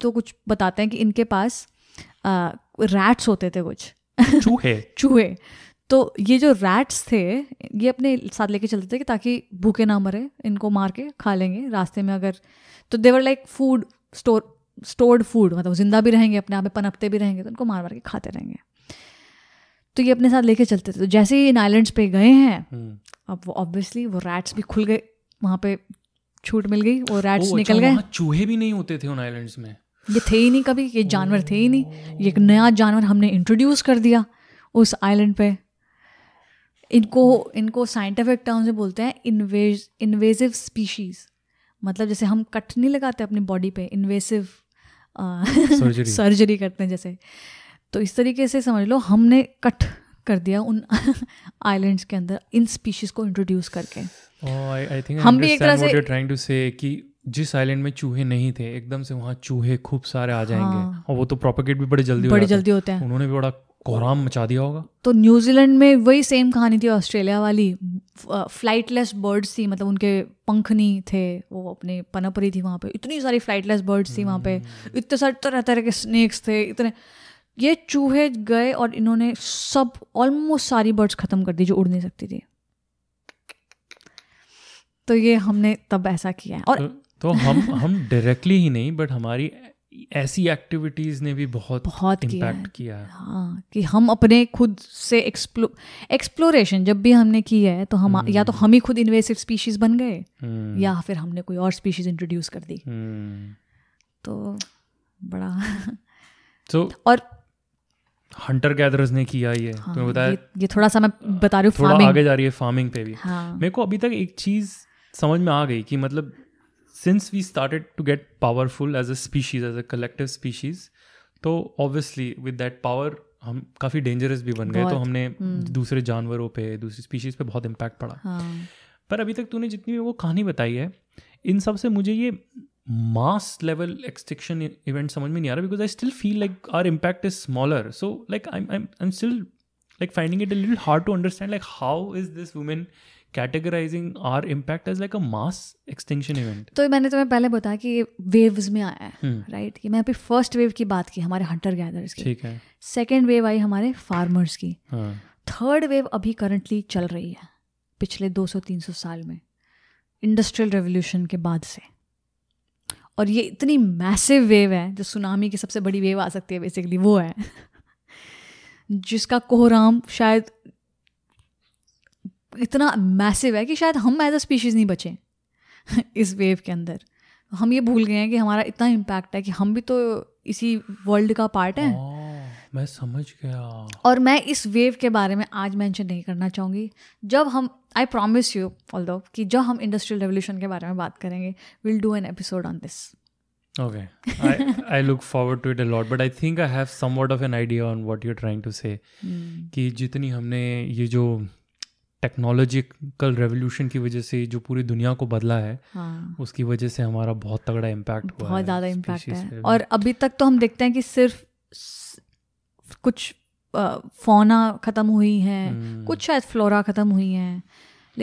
तो कुछ बताते हैं कि इनके पास रैट्स होते थे कुछ चूहे [laughs] चूहे तो ये जो रैट्स थे ये अपने साथ लेके चलते थे कि ताकि भूखे ना मरे इनको मार के खा लेंगे रास्ते में अगर तो they were like food store stored food मतलब जिंदा भी रहेंगे अपने आप में पनपते भी रहेंगे तो उनको मार मार के खाते रहेंगे तो ये अपने साथ लेके चलते थे तो जैसे ही इन आइलैंड्स पे गए हैं हम्म। अब वो ऑब्वियसली वो रैट्स भी खुल गए वहाँ पे छूट मिल गई वो रैट्स निकल अच्छा, गए चूहे भी नहीं होते थे उन आइलैंड्स में ये थे ही नहीं कभी ये जानवर थे ही नहीं ये एक नया जानवर हमने इंट्रोड्यूस कर दिया उस आइलैंड पे इनको इनको साइंटिफिक टर्म से बोलते हैं इन्वेज इन्वेजिव स्पीशीज़ मतलब जैसे हम कट नहीं लगाते अपनी बॉडी पे इन्वेसिव सर्जरी [laughs] करते हैं जैसे तो इस तरीके से समझ लो हमने कट कर दिया उन आइलैंड्स [laughs] के अंदर इन स्पीशीज को इंट्रोड्यूस करके oh, हम भी एक तरह से ट्राइंग टू से कि जिस आइलैंड में चूहे नहीं थे एकदम से वहाँ चूहे खूब सारे आ जाएंगे हाँ। और वो तो प्रोपोगेट भी बड़े जल्दी बड़े हो जल्दी होते हैं उन्होंने भी बड़ा कोहराम मचा दिया होगा तो न्यूजीलैंड में वही सेम कहानी थी ऑस्ट्रेलिया वाली फ्लाइटलेस बर्ड्स थी मतलब उनके पंख नहीं थे वो अपने पनपरी थी वहाँ पे इतनी सारी फ्लाइटलेस बर्ड्स थी वहाँ पे hmm। इतने सारे तरह तरह के स्नेक्स थे इतने ये चूहे गए और इन्होंने सब ऑलमोस्ट सारी बर्ड्स ख़त्म कर दी जो उड़ नहीं सकती थी तो ये हमने तब ऐसा किया है और तो, तो हम हम डायरेक्टली ही नहीं बट हमारी ऐसी एक्टिविटीज़ ने भी बहुत बहुत इम्पैक्ट किया, किया है हाँ कि हम अपने खुद से एक्सप्लो एक्सप्लोरेशन जब भी हमने की है तो हम या तो हम ही खुद इन्वेसिव स्पीशीज़ बन गए हम्म। या फिर हमने कोई और स्पीशीज़ इंट्रोड्यूस कर दी हम्म। तो बड़ा तो और हंटर गैदरर्स ने किया ये हाँ, तुम्हें बताया ये, ये थोड़ा सा मैं बता रही हूँ आगे जा रही है फार्मिंग पे भी हाँ. मेरे को अभी तक एक चीज़ समझ में आ गई कि मतलब since we started to get powerful as a species as a collective species तो ऑब्वियसली विद दैट पावर हम काफ़ी डेंजरस भी बन गए तो हमने हम्म। दूसरे जानवरों पे दूसरी स्पीशीज़ पे बहुत इम्पैक्ट पड़ा हाँ. पर अभी तक तूने जितनी भी वो कहानी बताई है इन सब से मुझे ये मास लेवल एक्सटिक्शन इवेंट समझ में नहीं आ रहा because I still feel like our impact is smaller. So like I I am still like finding it a little hard to understand like how is this women categorizing our impact as like a mass extinction event तो मैंने तुम्हें पहले बताया कि वेव्स में आया है राइट hmm. ये मैंने अभी फर्स्ट वेव की बात की हमारे हंटर गैदर्स की ठीक है सेकेंड वेव आई हमारे फार्मर्स की थर्ड हाँ। वेव अभी करंटली चल रही है पिछले 200-300 साल में इंडस्ट्रियल रेवोल्यूशन के बाद से और ये इतनी मैसिव वेव है जो सुनामी की सबसे बड़ी वेव आ सकती है बेसिकली वो है जिसका कोहराम शायद इतना मैसिव है कि शायद हम एज अ स्पीशीज़ नहीं बचें [laughs] इस वेव के अंदर हम ये भूल गए हैं कि हमारा इतना इम्पैक्ट है कि हम भी तो इसी वर्ल्ड का पार्ट है हाँ, मैं समझ गया और मैं इस वेव के बारे में आज मेंशन नहीं करना चाहूँगी जब हम आई प्रॉमिस यू ऑल दो कि जब हम इंडस्ट्रियल रेवोल्यूशन के बारे में बात करेंगे will do an episode on this okay I look look to it a lot but I think I have some word of an idea on what you trying to say कि जितनी हमने ये जो टेक्नोलॉजिकल रेवोल्यूशन की वजह से जो पूरी दुनिया को बदला है हाँ. उसकी वजह से हमारा बहुत तगड़ा इम्पैक्ट हुआ बहुत ज़्यादा इम्पैक्ट है और अभी तक तो हम देखते हैं कि सिर्फ कुछ फोना ख़त्म हुई हैं hmm. कुछ शायद फ्लोरा ख़त्म हुई हैं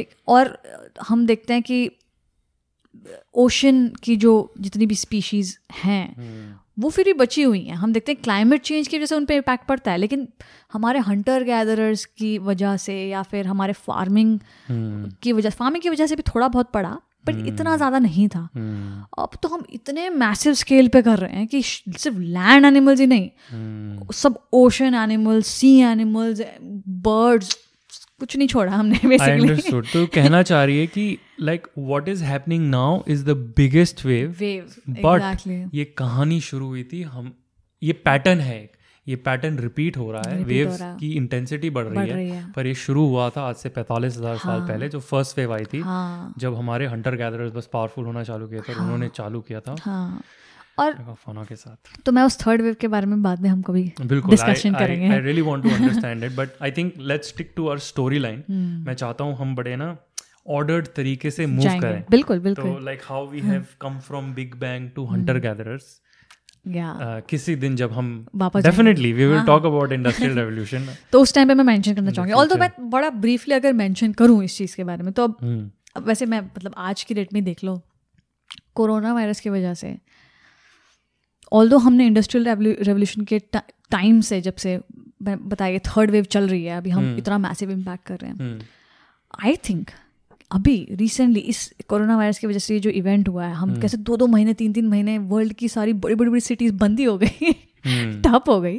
और uh, हम देखते हैं कि ओशन uh, की जो जितनी भी स्पीशीज़ हैं हम्म। वो फिर भी बची हुई हैं हम देखते हैं क्लाइमेट चेंज की वजह से उन पर इम्पैक्ट पड़ता है लेकिन हमारे हंटर गैदरर्स की वजह से या फिर हमारे फार्मिंग हम्म। की वजह फार्मिंग की वजह से भी थोड़ा बहुत पड़ा बट हम्म। इतना ज़्यादा नहीं था अब तो हम इतने मैसिव स्केल पे कर रहे हैं कि सिर्फ लैंड एनिमल्स ही नहीं सब ocean animals sea animals birds कुछ नहीं छोड़ा हमने बेसिकली तो कहना चाह रही है कि like what is happening now is the biggest wave but ये कहानी शुरू हुई थी हम ये पैटर्न है ये पैटर्न रिपीट हो रहा है वेव की इंटेंसिटी बढ़, बढ़ रही, है, रही है पर ये शुरू हुआ था आज से पैंतालीस हजार हाँ, साल पहले जो फर्स्ट वेव आई थी हाँ, जब हमारे हंटर गैदर बस पावरफुल होना चालू किया था हाँ, उन्होंने चालू किया था हाँ, और फोनों के साथ तो मैं उस थर्ड वेव के बारे में बाद में हम कभी डिस्कशन करेंगे I really want to understand it but I think let's stick to our story line मैं चाहता हूं हम बड़े ना ऑर्डर्ड तरीके से मूव करें बिल्कुल तो, बिल्कुल तो like how we have come from big bang to hunter gatherers किसी दिन जब हम definitely we will talk about industrial revolution तो उस टाइम पे मैं मेंशन करना चाहूंगी ऑल्दो मैं बड़ा ब्रीफली अगर मेंशन करूं इस चीज़ के बारे में तो अब hmm. वैसे मैं मतलब आज की डेट में देख लो कोरोना वायरस की वजह से ऑल दो हमने इंडस्ट्रियल रेवोल्यूशन के टाइम से जब से बताइए थर्ड वेव चल रही है अभी हम hmm. इतना मैसिव इम्पैक्ट कर रहे हैं आई hmm. थिंक अभी रिसेंटली इस कोरोना वायरस की वजह से जो इवेंट हुआ है हम hmm. कैसे दो दो महीने तीन तीन महीने वर्ल्ड की सारी बड़ी बड़ी बड़ी सिटीज़ बंदी हो गई ठप हम्म। [laughs] हो गई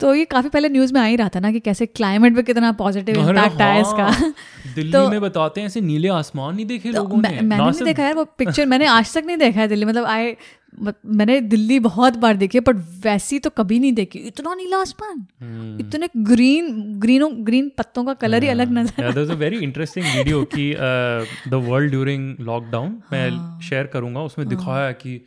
तो ये काफी पहले न्यूज में आ ही रहा था ना कि कैसे क्लाइमेट पे कितना पॉजिटिव इम्पैक्ट आया इसका हाँ, [laughs] दिल्ली तो, में बताते हैं ऐसे नीले आसमान नहीं देखे तो लोगों ने मैंने नहीं देखा यार वो पिक्चर मैंने आज तक नहीं देखा है दिल्ली मतलब आई मैंने दिल्ली बहुत बार देखी है बट वैसी तो कभी नहीं देखी इतना नीला आसमान hmm. इतने ग्रीन ग्रीनों ग्रीन पत्तों का कलर ही अलग नजर वेरी इंटरेस्टिंग वीडियो कि द वर्ल्ड ड्यूरिंग लॉकडाउन मैं शेयर हाँ। करूंगा उसमें हाँ। दिखाया कि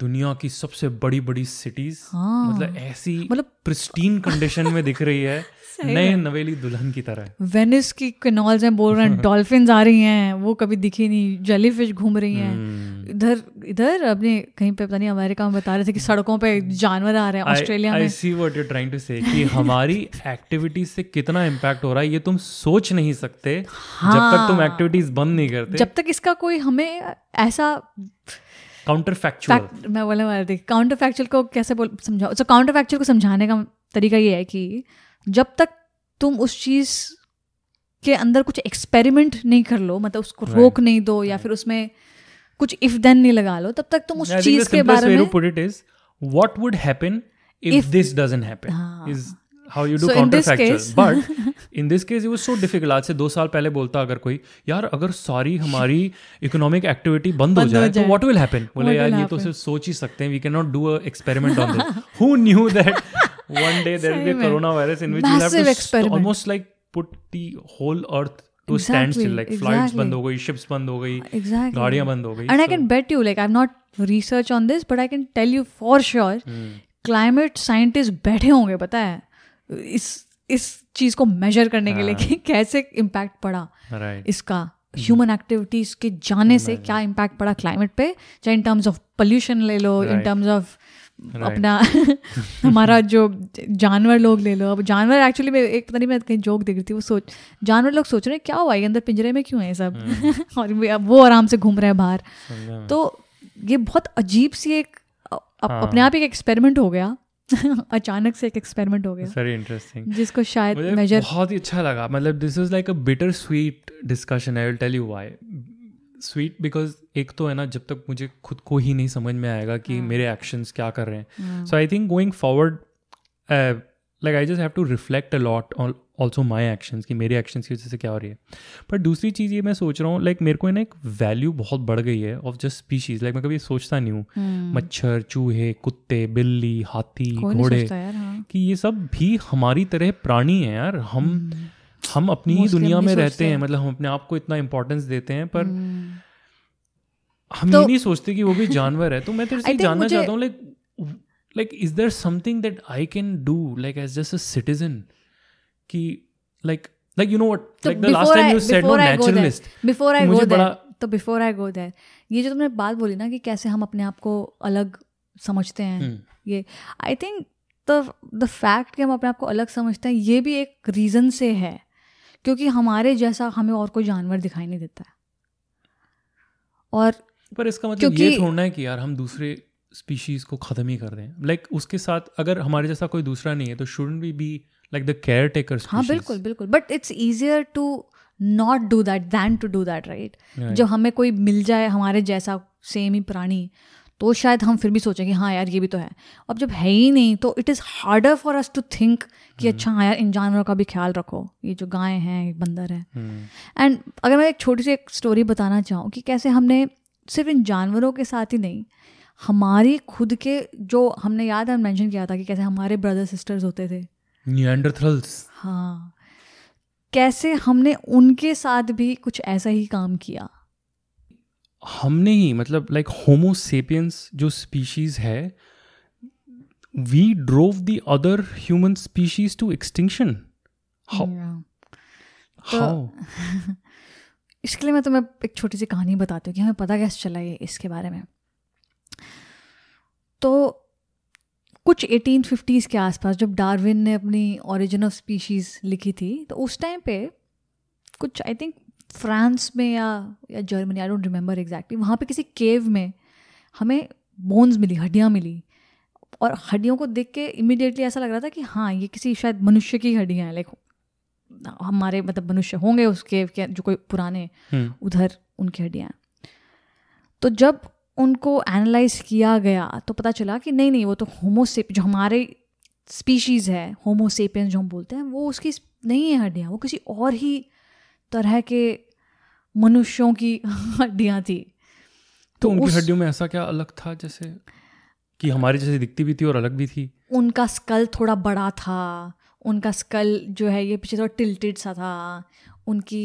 दुनिया की सबसे बड़ी बड़ी सिटीज हाँ। मतलब ऐसी मतलब प्रिस्टीन कंडीशन में दिख रही है [laughs] नए नवेली दुल्हन की तरह वेनिस की कैनॉल्स हैं बोल रहे हैं डॉल्फिन [laughs] आ रही हैं वो कभी दिखी नहीं जेलीफिश घूम रही हैं hmm. इधर इधर अपने कहीं पे पता नहीं अमेरिका में बता रहे थे कि सड़कों पे जानवर आ रहे हैं ऑस्ट्रेलिया में I see what you trying to say कि हमारी एक्टिविटीज [laughs] से कितना इम्पैक्ट हो रहा है ये तुम सोच नहीं सकते हाँ, जब तक तुम एक्टिविटीज हाँ। बंद नहीं करते जब तक इसका कोई हमें ऐसा काउंटर फैक्चुअल मैं बोलने वाला थी काउंटर फैक्चुअल को कैसे बोल समझाओ सो काउंटर फैक्चुअल को समझाने का तरीका ये है कि जब तक तुम उस चीज़ के अंदर कुछ एक्सपेरिमेंट नहीं कर लो मतलब उसको right. रोक नहीं दो या right. फिर उसमें कुछ इफ देन नहीं लगा लो तब तक तुम उस चीज के बारे में put it is what would happen if, if this doesn't happen हाँ. is how you do so counterfactual but in this case it was so difficult आज से दो साल पहले बोलता अगर कोई यार अगर सारी हमारी इकोनॉमिक एक्टिविटी बंद हो जाए तो व्हाट विल हैपन बोले यार ये तो सिर्फ सोच ही सकते हैं we can not do a experiment on this who knew that one day there will be a coronavirus in which Massive you have to st- almost like put the whole earth to stand still like flights बंद हो गई शिप्स बंद हो गई गाड़ियां बंद हो गई and I can bet you like I am not research on this but I can tell you for sure climate scientist बैठे होंगे पता है इस इस चीज को मेजर करने के लिए हाँ। कि कैसे इम्पैक्ट पड़ा इसका ह्यूमन hmm. एक्टिविटीज के जाने से क्या इम्पैक्ट पड़ा क्लाइमेट पे चाहे इन टर्म्स ऑफ पोल्यूशन ले लो इन टर्म्स ऑफ अपना [laughs] हमारा जो जानवर लोग ले लो अब जानवर एक्चुअली मैं एक पता नहीं मैं कहीं जोक देख रही थी वो सोच जानवर लोग सोच रहे हैं क्या हुआ ये अंदर पिंजरे में क्यों है सब हम्म। [laughs] और वो आराम से घूम रहे हैं बाहर तो ये बहुत अजीब सी एक हाँ। अपने आप एक एक्सपेरिमेंट हो गया [laughs] अचानक से एक एक्सपेरिमेंट हो गया वेरी इंटरेस्टिंग जिसको शायद मेजर बहुत ही अच्छा लगा मतलब this is like a bitter sweet discussion I will tell you why sweet because एक तो है ना जब तक मुझे खुद को ही नहीं समझ में आएगा कि हाँ। मेरे एक्शंस क्या कर रहे हैं so I think going forward like I just have to reflect a lot also my actions कि मेरे एक्शंस की वजह से क्या हो रही है बट दूसरी चीज़ ये मैं सोच रहा हूँ लाइक मेरे को ना एक वैल्यू बहुत बढ़ गई है ऑफ जस्ट स्पीशीज लाइक मैं कभी सोचता नहीं हूँ हाँ। मच्छर चूहे कुत्ते बिल्ली हाथी घोड़े हाँ। कि ये सब भी हमारी तरह प्राणी है यार हम हम्म। हम अपनी ही दुनिया में रहते हैं मतलब हम अपने आप को इतना इम्पोर्टेंस देते हैं पर हम्म। हम ये तो- नहीं सोचते कि वो भी जानवर है तो मैं तेरे [laughs] से जानना चाहता हूँ like like is there something that I can do like as just a citizen कि like like you know what like the last time you said no naturalist before I go there तो बिफोर आई गो देयर ये जो तुमने बात बोली ना कि कैसे हम अपने आप को अलग समझते हैं हम्म। ये आई थिंक द फैक्ट कि हम अपने आप को अलग समझते हैं ये भी एक रीज़न से है क्योंकि हमारे जैसा हमें और कोई जानवर दिखाई नहीं देता है और पर इसका मतलब ये थोड़ा है कि यार हम दूसरे स्पीशीज को ख़त्म ही कर रहे हैं लाइक like, उसके साथ अगर हमारे जैसा कोई दूसरा नहीं है तो shouldn't we be like the caretaker हाँ बिल्कुल बिल्कुल but it's easier to not do that than to do that right जो हमें कोई मिल जाए हमारे जैसा सेम ही प्राणी तो शायद हम फिर भी सोचें कि हाँ यार ये भी तो है अब जब है ही नहीं तो it is harder for us to think कि हम्म। अच्छा हाँ यार इन जानवरों का भी ख्याल रखो ये जो गायें हैं बंदर हैं एंड हम्म। अगर मैं एक छोटी सी एक स्टोरी बताना चाहूँ कि कैसे हमने सिर्फ इन जानवरों के साथ ही नहीं हमारी खुद के जो हमने याद है मैंशन किया था कि कैसे हमारे ब्रदर सिस्टर्स होते थे हाँ कैसे हमने उनके साथ भी कुछ ऐसा ही काम किया हमने ही मतलब लाइक होमोसेपियंस जो स्पीशीज़ है we drove the other human species to extinction इसके लिए मैं तुम्हें तो एक छोटी सी कहानी बताती हूँ कि हमें पता कैसे चला ये इसके बारे में तो कुछ एटीन के आसपास जब डार्विन ने अपनी ओरिजिन ऑफ स्पीशीज़ लिखी थी तो उस टाइम पे कुछ आई थिंक फ्रांस में या या Germany I don't remember exactly वहाँ पे किसी केव में हमें बोन्स मिली हड्डियाँ मिली और हड्डियों को देख के इमिडिएटली ऐसा लग रहा था कि हाँ ये किसी शायद मनुष्य की हड्डियाँ हैं लाइक हमारे मतलब मनुष्य होंगे उस केव के जो कोई पुराने हम्म। उधर उनकी हड्डियाँ तो जब उनको एनालाइज किया गया तो पता चला कि नहीं नहीं वो तो होमोसेप जो हमारे स्पीशीज़ है होमोसेपियंस जो हम बोलते हैं वो उसकी नहीं है हड्डियाँ वो किसी और ही तरह के मनुष्यों की [laughs] हड्डियाँ थी तो, तो उनकी हड्डियों में ऐसा क्या अलग था जैसे कि हमारी जैसे दिखती भी थी और अलग भी थी उनका स्कल थोड़ा बड़ा था उनका स्कल जो है ये पीछे थोड़ा टिल्टेड सा था उनकी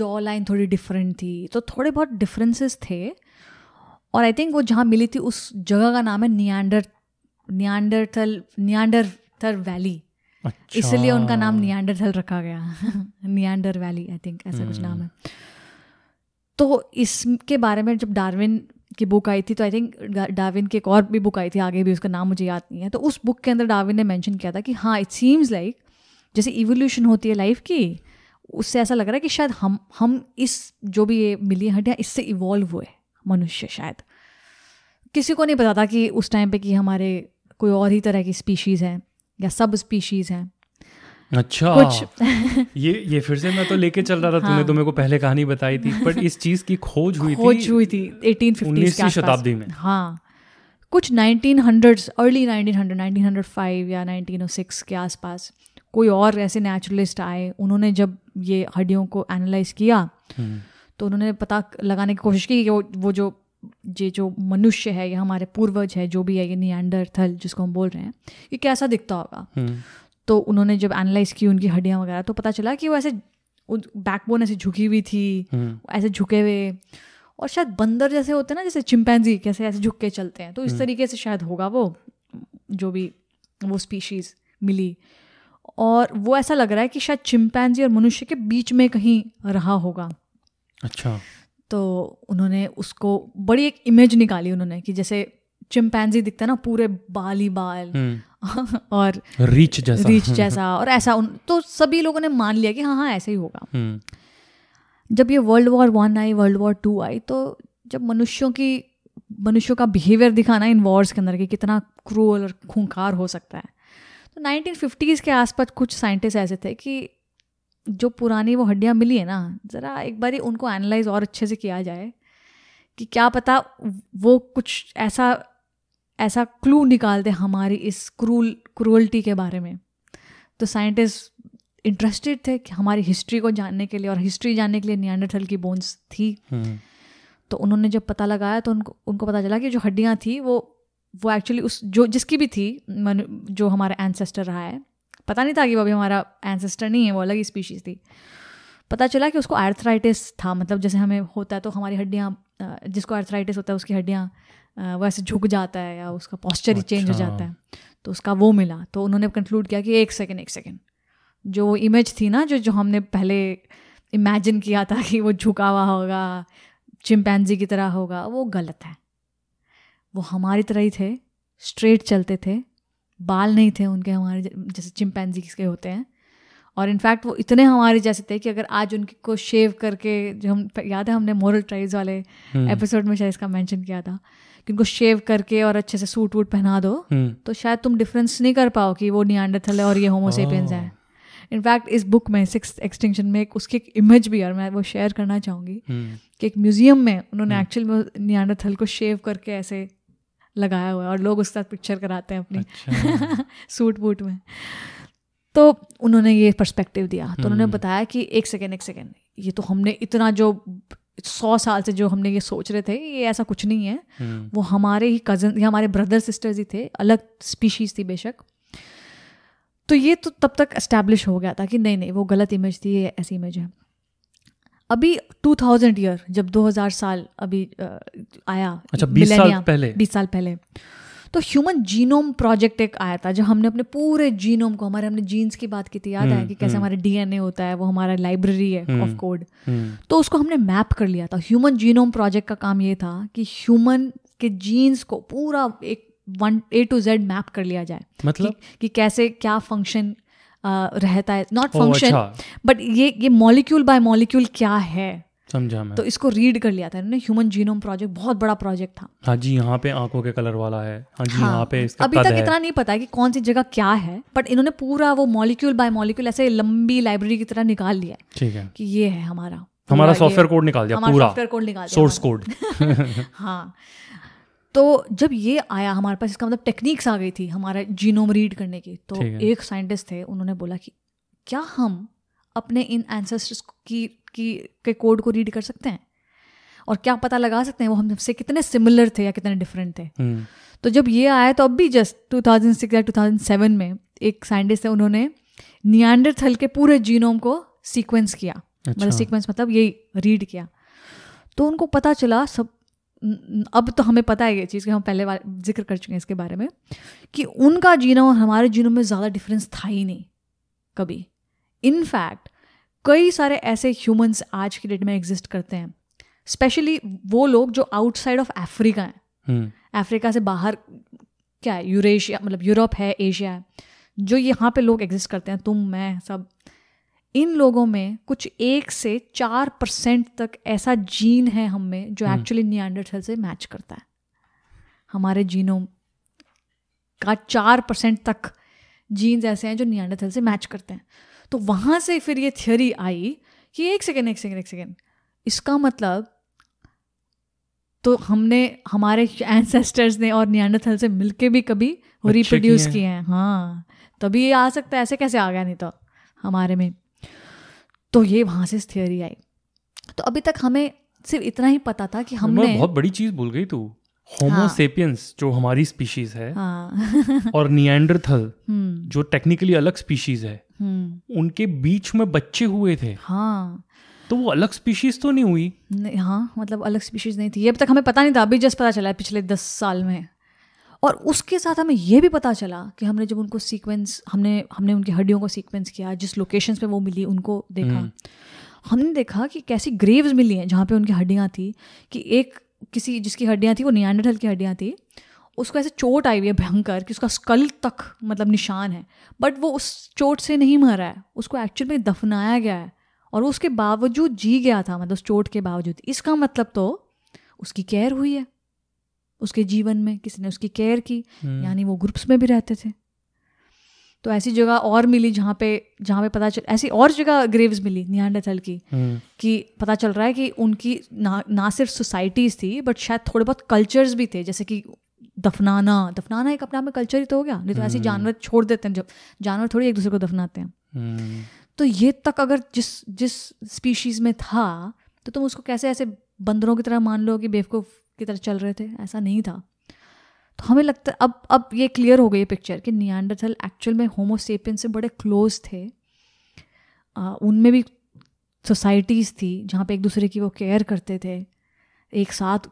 जॉ लाइन थोड़ी डिफरेंट थी तो थोड़े बहुत डिफरेंसेस थे और आई थिंक वो जहाँ मिली थी उस जगह का नाम है नियांडर नियांडर नियांडरथल वैली अच्छा। इसलिए उनका नाम नियांडरथल रखा गया [laughs] नियांडर वैली आई थिंक ऐसा कुछ नाम है हम्म। तो इसके बारे में जब डार्विन की बुक आई थी तो आई थिंक डार्विन की एक और भी बुक आई थी आगे भी उसका नाम मुझे याद नहीं है तो उस बुक के अंदर डार्विन ने मेंशन किया था कि हाँ इट सीम्स लाइक जैसे इवोल्यूशन होती है लाइफ की उससे ऐसा लग रहा है कि शायद हम हम इस जो भी ये मिली हड्डियाँ इससे इवॉल्व हुए मनुष्य शायद किसी को नहीं पता था कि उस टाइम पे कि हमारे कोई और ही तरह की स्पीशीज़ हैं या सब स्पीशीज हैं अच्छा कुछ [laughs] ये ये फिर से मैं तो लेके चल रहा था हाँ, तुमने तो मेरे को पहले कहानी बताई थी बट इस चीज की खोज हुई खोज थी हुई थी 1850 शताब्दी में हाँ कुछ 1900s अर्ली 1900 1905 या 1906 के आसपास कोई और ऐसे नेचुरलिस्ट आए उन्होंने जब ये हड्डियों को एनालाइज किया हम्म। तो उन्होंने पता लगाने की कोशिश की कि वो वो जो ये जो मनुष्य है या हमारे पूर्वज है जो भी है ये नियंडरथल जिसको हम बोल रहे हैं ये कैसा दिखता होगा हम्म। तो उन्होंने जब एनालाइज की उनकी हड्डियाँ वगैरह तो पता चला कि वो ऐसे बैकबोन ऐसे झुकी हुई थी हम्म। ऐसे झुके हुए और शायद बंदर जैसे होते हैं ना जैसे चिंपैंजी कैसे ऐसे झुक के चलते हैं तो इस हम्म। तरीके से शायद होगा वो जो भी वो स्पीशीज़ मिली और वो ऐसा लग रहा है कि शायद चिंपैंजी और मनुष्य के बीच में कहीं रहा होगा अच्छा तो उन्होंने उसको बड़ी एक इमेज निकाली उन्होंने कि जैसे चिमपैनजी दिखता ना पूरे बाल ही हम्म। बाल [laughs] और रीच जैसा रीच जैसा और ऐसा उन तो सभी लोगों ने मान लिया कि हाँ हाँ ऐसा ही होगा हम्म। जब ये वर्ल्ड वॉर वन आई वर्ल्ड वॉर टू आई तो जब मनुष्यों की मनुष्यों का बिहेवियर दिखाना इन वॉर्स के अंदर कि कितना क्रूअल और खूंखार हो सकता है तो नाइनटीन फिफ्टीज़ के आसपास कुछ साइंटिस्ट ऐसे थे कि जो पुरानी वो हड्डियाँ मिली है ना ज़रा एक बार उनको एनालाइज और अच्छे से किया जाए कि क्या पता वो कुछ ऐसा ऐसा क्लू निकाल दे हमारी इस क्रूल क्रूअल्टी के बारे में तो साइंटिस्ट इंटरेस्टेड थे कि हमारी हिस्ट्री को जानने के लिए और हिस्ट्री जानने के लिए नियंडरथल की बोन्स थी हम्म। तो उन्होंने जब पता लगाया तो उनको उनको पता चला कि जो हड्डियाँ थी वो वो एक्चुअली उस जो जिसकी भी थी जो हमारा एनसेस्टर रहा है पता नहीं था कि वो अभी हमारा एंसेस्टर नहीं है वो अलग ही स्पीशीज़ थी पता चला कि उसको आर्थराइटिस था मतलब जैसे हमें होता है तो हमारी हड्डियाँ जिसको आर्थराइटिस होता है उसकी हड्डियाँ वैसे झुक जाता है या उसका पॉस्चर ही अच्छा। चेंज हो जाता है तो उसका वो मिला तो उन्होंने कंक्लूड किया कि एक सेकेंड एक सेकेंड जो इमेज थी ना जो जो हमने पहले इमेजिन किया था कि वो झुका हुआ होगा चिमपैनजी की तरह होगा वो गलत है वो हमारी तरह ही थे स्ट्रेट चलते थे बाल नहीं थे उनके हमारे जैसे चिमपैनजी के होते हैं और इनफैक्ट वो इतने हमारे जैसे थे कि अगर आज उनको शेव करके जो हम याद है हमने मोरल ट्राइज वाले एपिसोड हम्म। में शायद इसका मेंशन किया था कि उनको शेव करके और अच्छे से सूट वूट पहना दो हम्म। तो शायद तुम डिफरेंस नहीं कर पाओ कि वो नियांडरथल है और ये होमोसेपियंस है इनफैक्ट इस बुक में सिक्स एक्सटेंशन में एक उसकी एक इमेज भी और मैं वो शेयर करना चाहूँगी हम्म। कि एक म्यूजियम में उन्होंने एक्चुअल में थल को शेव करके ऐसे लगाया हुआ है और लोग उसके साथ पिक्चर कराते हैं अपनी अच्छा। सूट [laughs] बूट में तो उन्होंने ये पर्सपेक्टिव दिया तो उन्होंने हम्म। बताया कि एक सेकेंड एक सेकेंड ये तो हमने इतना जो सौ साल से जो हमने ये सोच रहे थे ये ऐसा कुछ नहीं है हम्म। वो हमारे ही कज़न या हमारे ब्रदर सिस्टर्स ही थे अलग स्पीशीज़ थी बेशक तो ये तो तब तक इस्टेब्लिश हो गया था कि नहीं नहीं वो गलत इमेज थी ये ऐसी इमेज है अभी 2000 ईयर जब 2000 साल अभी आया अच्छा 20 साल पहले 20 साल पहले तो ह्यूमन जीनोम प्रोजेक्ट एक आया था जब हमने अपने पूरे जीनोम को हमारे हमने जीन्स की बात की थी याद है हम्म, कि कैसे हम्म। हमारे डीएनए होता है वो हमारा लाइब्रेरी है ऑफ हम्म, कोड तो उसको हमने मैप कर लिया था ह्यूमन जीनोम प्रोजेक्ट का काम ये था कि ह्यूमन के जीन्स को पूरा एक one A to Z map कर लिया जाए मतलब कि, कि कैसे क्या फंक्शन रहता है नॉट फंक्शन बट ये ये मॉलिक्यूल बाय मॉलिक्यूल क्या है समझा मैं तो इसको रीड कर लिया था इन्होंने ह्यूमन जीनोम प्रोजेक्ट बहुत बड़ा प्रोजेक्ट था हाँ जी यहाँ पे आंखों के कलर वाला है हाँ जी हाँ, यहाँ पे हाँ, इसका अभी तक है। इतना नहीं पता है कि कौन सी जगह क्या है बट इन्होंने पूरा वो मॉलिक्यूल बाय मॉलिक्यूल ऐसे लंबी लाइब्रेरी की तरह निकाल लिया ठीक है कि ये है हमारा हमारा सॉफ्टवेयर कोड निकाल दिया पूरा सॉफ्टवेयर कोड निकाल दिया सोर्स कोड [laughs] हाँ तो जब ये आया हमारे पास इसका मतलब टेक्निक्स आ गई थी हमारा जीनोम रीड करने की तो एक साइंटिस्ट थे उन्होंने बोला कि क्या हम अपने इन एंसेस्टर्स की की के कोड को रीड कर सकते हैं और क्या पता लगा सकते हैं वो हमसे कितने सिमिलर थे या कितने डिफरेंट थे हम्म। तो जब ये आया तो अब भी जस्ट टू या टू में एक साइंटिस्ट है उन्होंने नियंडर के पूरे जीनोम को सीक्वेंस किया मतलब अच्छा। मतलब सीक्वेंस मतलब ये रीड किया तो उनको पता चला सब अब तो हमें पता है ये चीज़ कि हम पहले जिक्र कर चुके हैं इसके बारे में कि उनका जीना और हमारे जीनों में ज़्यादा डिफरेंस था ही नहीं कभी इनफैक्ट कई सारे ऐसे ह्यूमंस आज की डेट में एग्जिस्ट करते हैं स्पेशली वो लोग जो आउटसाइड ऑफ अफ्रीका हैं अफ्रीका हम्म। से बाहर क्या है यूरेशिया मतलब यूरोप है एशिया है जो यहाँ पे लोग एग्जिस्ट करते हैं तुम मैं सब इन लोगों में कुछ एक से चार परसेंट तक ऐसा जीन है हम में जो एक्चुअली हम्म। नियांडरथल से मैच करता है हमारे जीनों का चार परसेंट तक जीन्स ऐसे हैं जो नियांडरथल से मैच करते हैं तो वहाँ से फिर ये थियोरी आई कि एक सेकेंड एक सेकेंड एक सेकेंड इसका मतलब तो हमने हमारे एंसेस्टर्स ने और नियांडरथल से मिलके भी कभी रिप्रोड्यूस किए हैं हाँ तभी ये आ सकता है ऐसे कैसे आ गया नहीं तो हमारे में तो ये वहां से थियोरी आई तो अभी तक हमें सिर्फ इतना ही पता था कि हाँ, हमने बहुत बड़ी चीज भूल गई तू होमोसेपियंस हाँ, जो हमारी स्पीशीज है हाँ, [laughs] और नियंडरथल हम्म। जो टेक्निकली अलग स्पीशीज है हम्म। उनके बीच में बच्चे हुए थे हाँ तो वो अलग स्पीशीज तो नहीं हुई नहीं हाँ मतलब अलग स्पीशीज नहीं थी अब तक हमें पता नहीं था अभी जस्ट पता चला है पिछले दस साल में और उसके साथ हमें यह भी पता चला कि हमने जब उनको सीक्वेंस हमने हमने उनकी हड्डियों को सीक्वेंस किया जिस लोकेशंस पे वो मिली उनको देखा हम्म। हमने देखा कि कैसी ग्रेव्स मिली हैं जहाँ पे उनकी हड्डियाँ थी कि एक किसी जिसकी हड्डियाँ थी वो नियांडल की हड्डियाँ थी उसको ऐसे चोट आई हुई है भयंकर कि उसका स्कल तक मतलब निशान है बट वो उस चोट से नहीं मरा है उसको एक्चुअल में दफनाया गया है और वो उसके बावजूद जी गया था मतलब उस चोट के बावजूद इसका मतलब तो उसकी केयर हुई है उसके जीवन में किसी ने उसकी केयर की हम्म। यानी वो ग्रुप्स में भी रहते थे तो ऐसी जगह और मिली जहाँ पे जहाँ पे पता चल ऐसी और जगह ग्रेव्स मिली नियांडाथल की हम्म। कि पता चल रहा है कि उनकी ना ना सिर्फ सोसाइटीज़ थी बट शायद थोड़े बहुत कल्चर्स भी थे जैसे कि दफनाना दफनाना एक अपने आप में कल्चर ही तो हो गया नहीं तो ऐसे हम्म। जानवर छोड़ देते हैं जब जानवर थोड़ी एक दूसरे को दफनाते हैं तो ये तक अगर जिस जिस स्पीशीज़ में था तो तुम उसको कैसे ऐसे बंदरों की तरह मान लो कि बेवकूफ़ की तरह चल रहे थे ऐसा नहीं था तो हमें लगता है अब अब ये क्लियर हो गई पिक्चर कि नियांडरथल एक्चुअल में होमोसेपियन से बड़े क्लोज थे आ, उनमें भी सोसाइटीज़ थी जहाँ पे एक दूसरे की वो केयर करते थे एक साथ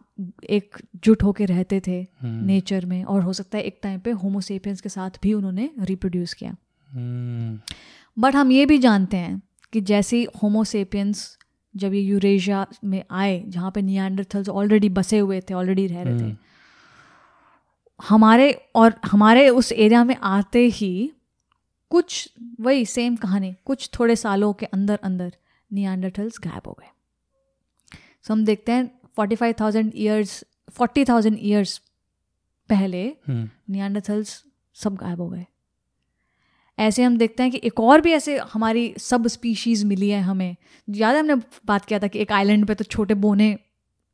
एक जुट होके रहते थे नेचर हम्म। में और हो सकता है एक टाइम पे होमोसेपियंस के साथ भी उन्होंने रिप्रोड्यूस किया बट हम्म। हम ये भी जानते हैं कि जैसे होमोसेपियंस जब ये यूरेशिया में आए जहाँ पे नियांडरथल्स ऑलरेडी बसे हुए थे ऑलरेडी रह रहे थे हम्म। हमारे और हमारे उस एरिया में आते ही कुछ वही सेम कहानी कुछ थोड़े सालों के अंदर अंदर नियांडरथल्स गायब हो गए सो हम देखते हैं forty five thousand years forty thousand years पहले नियांडरथल्स हम्म। सब गायब हो गए ऐसे हम देखते हैं कि एक और भी ऐसे हमारी सब स्पीशीज़ मिली है हमें याद है हमने बात किया था कि एक आइलैंड पे तो छोटे बोने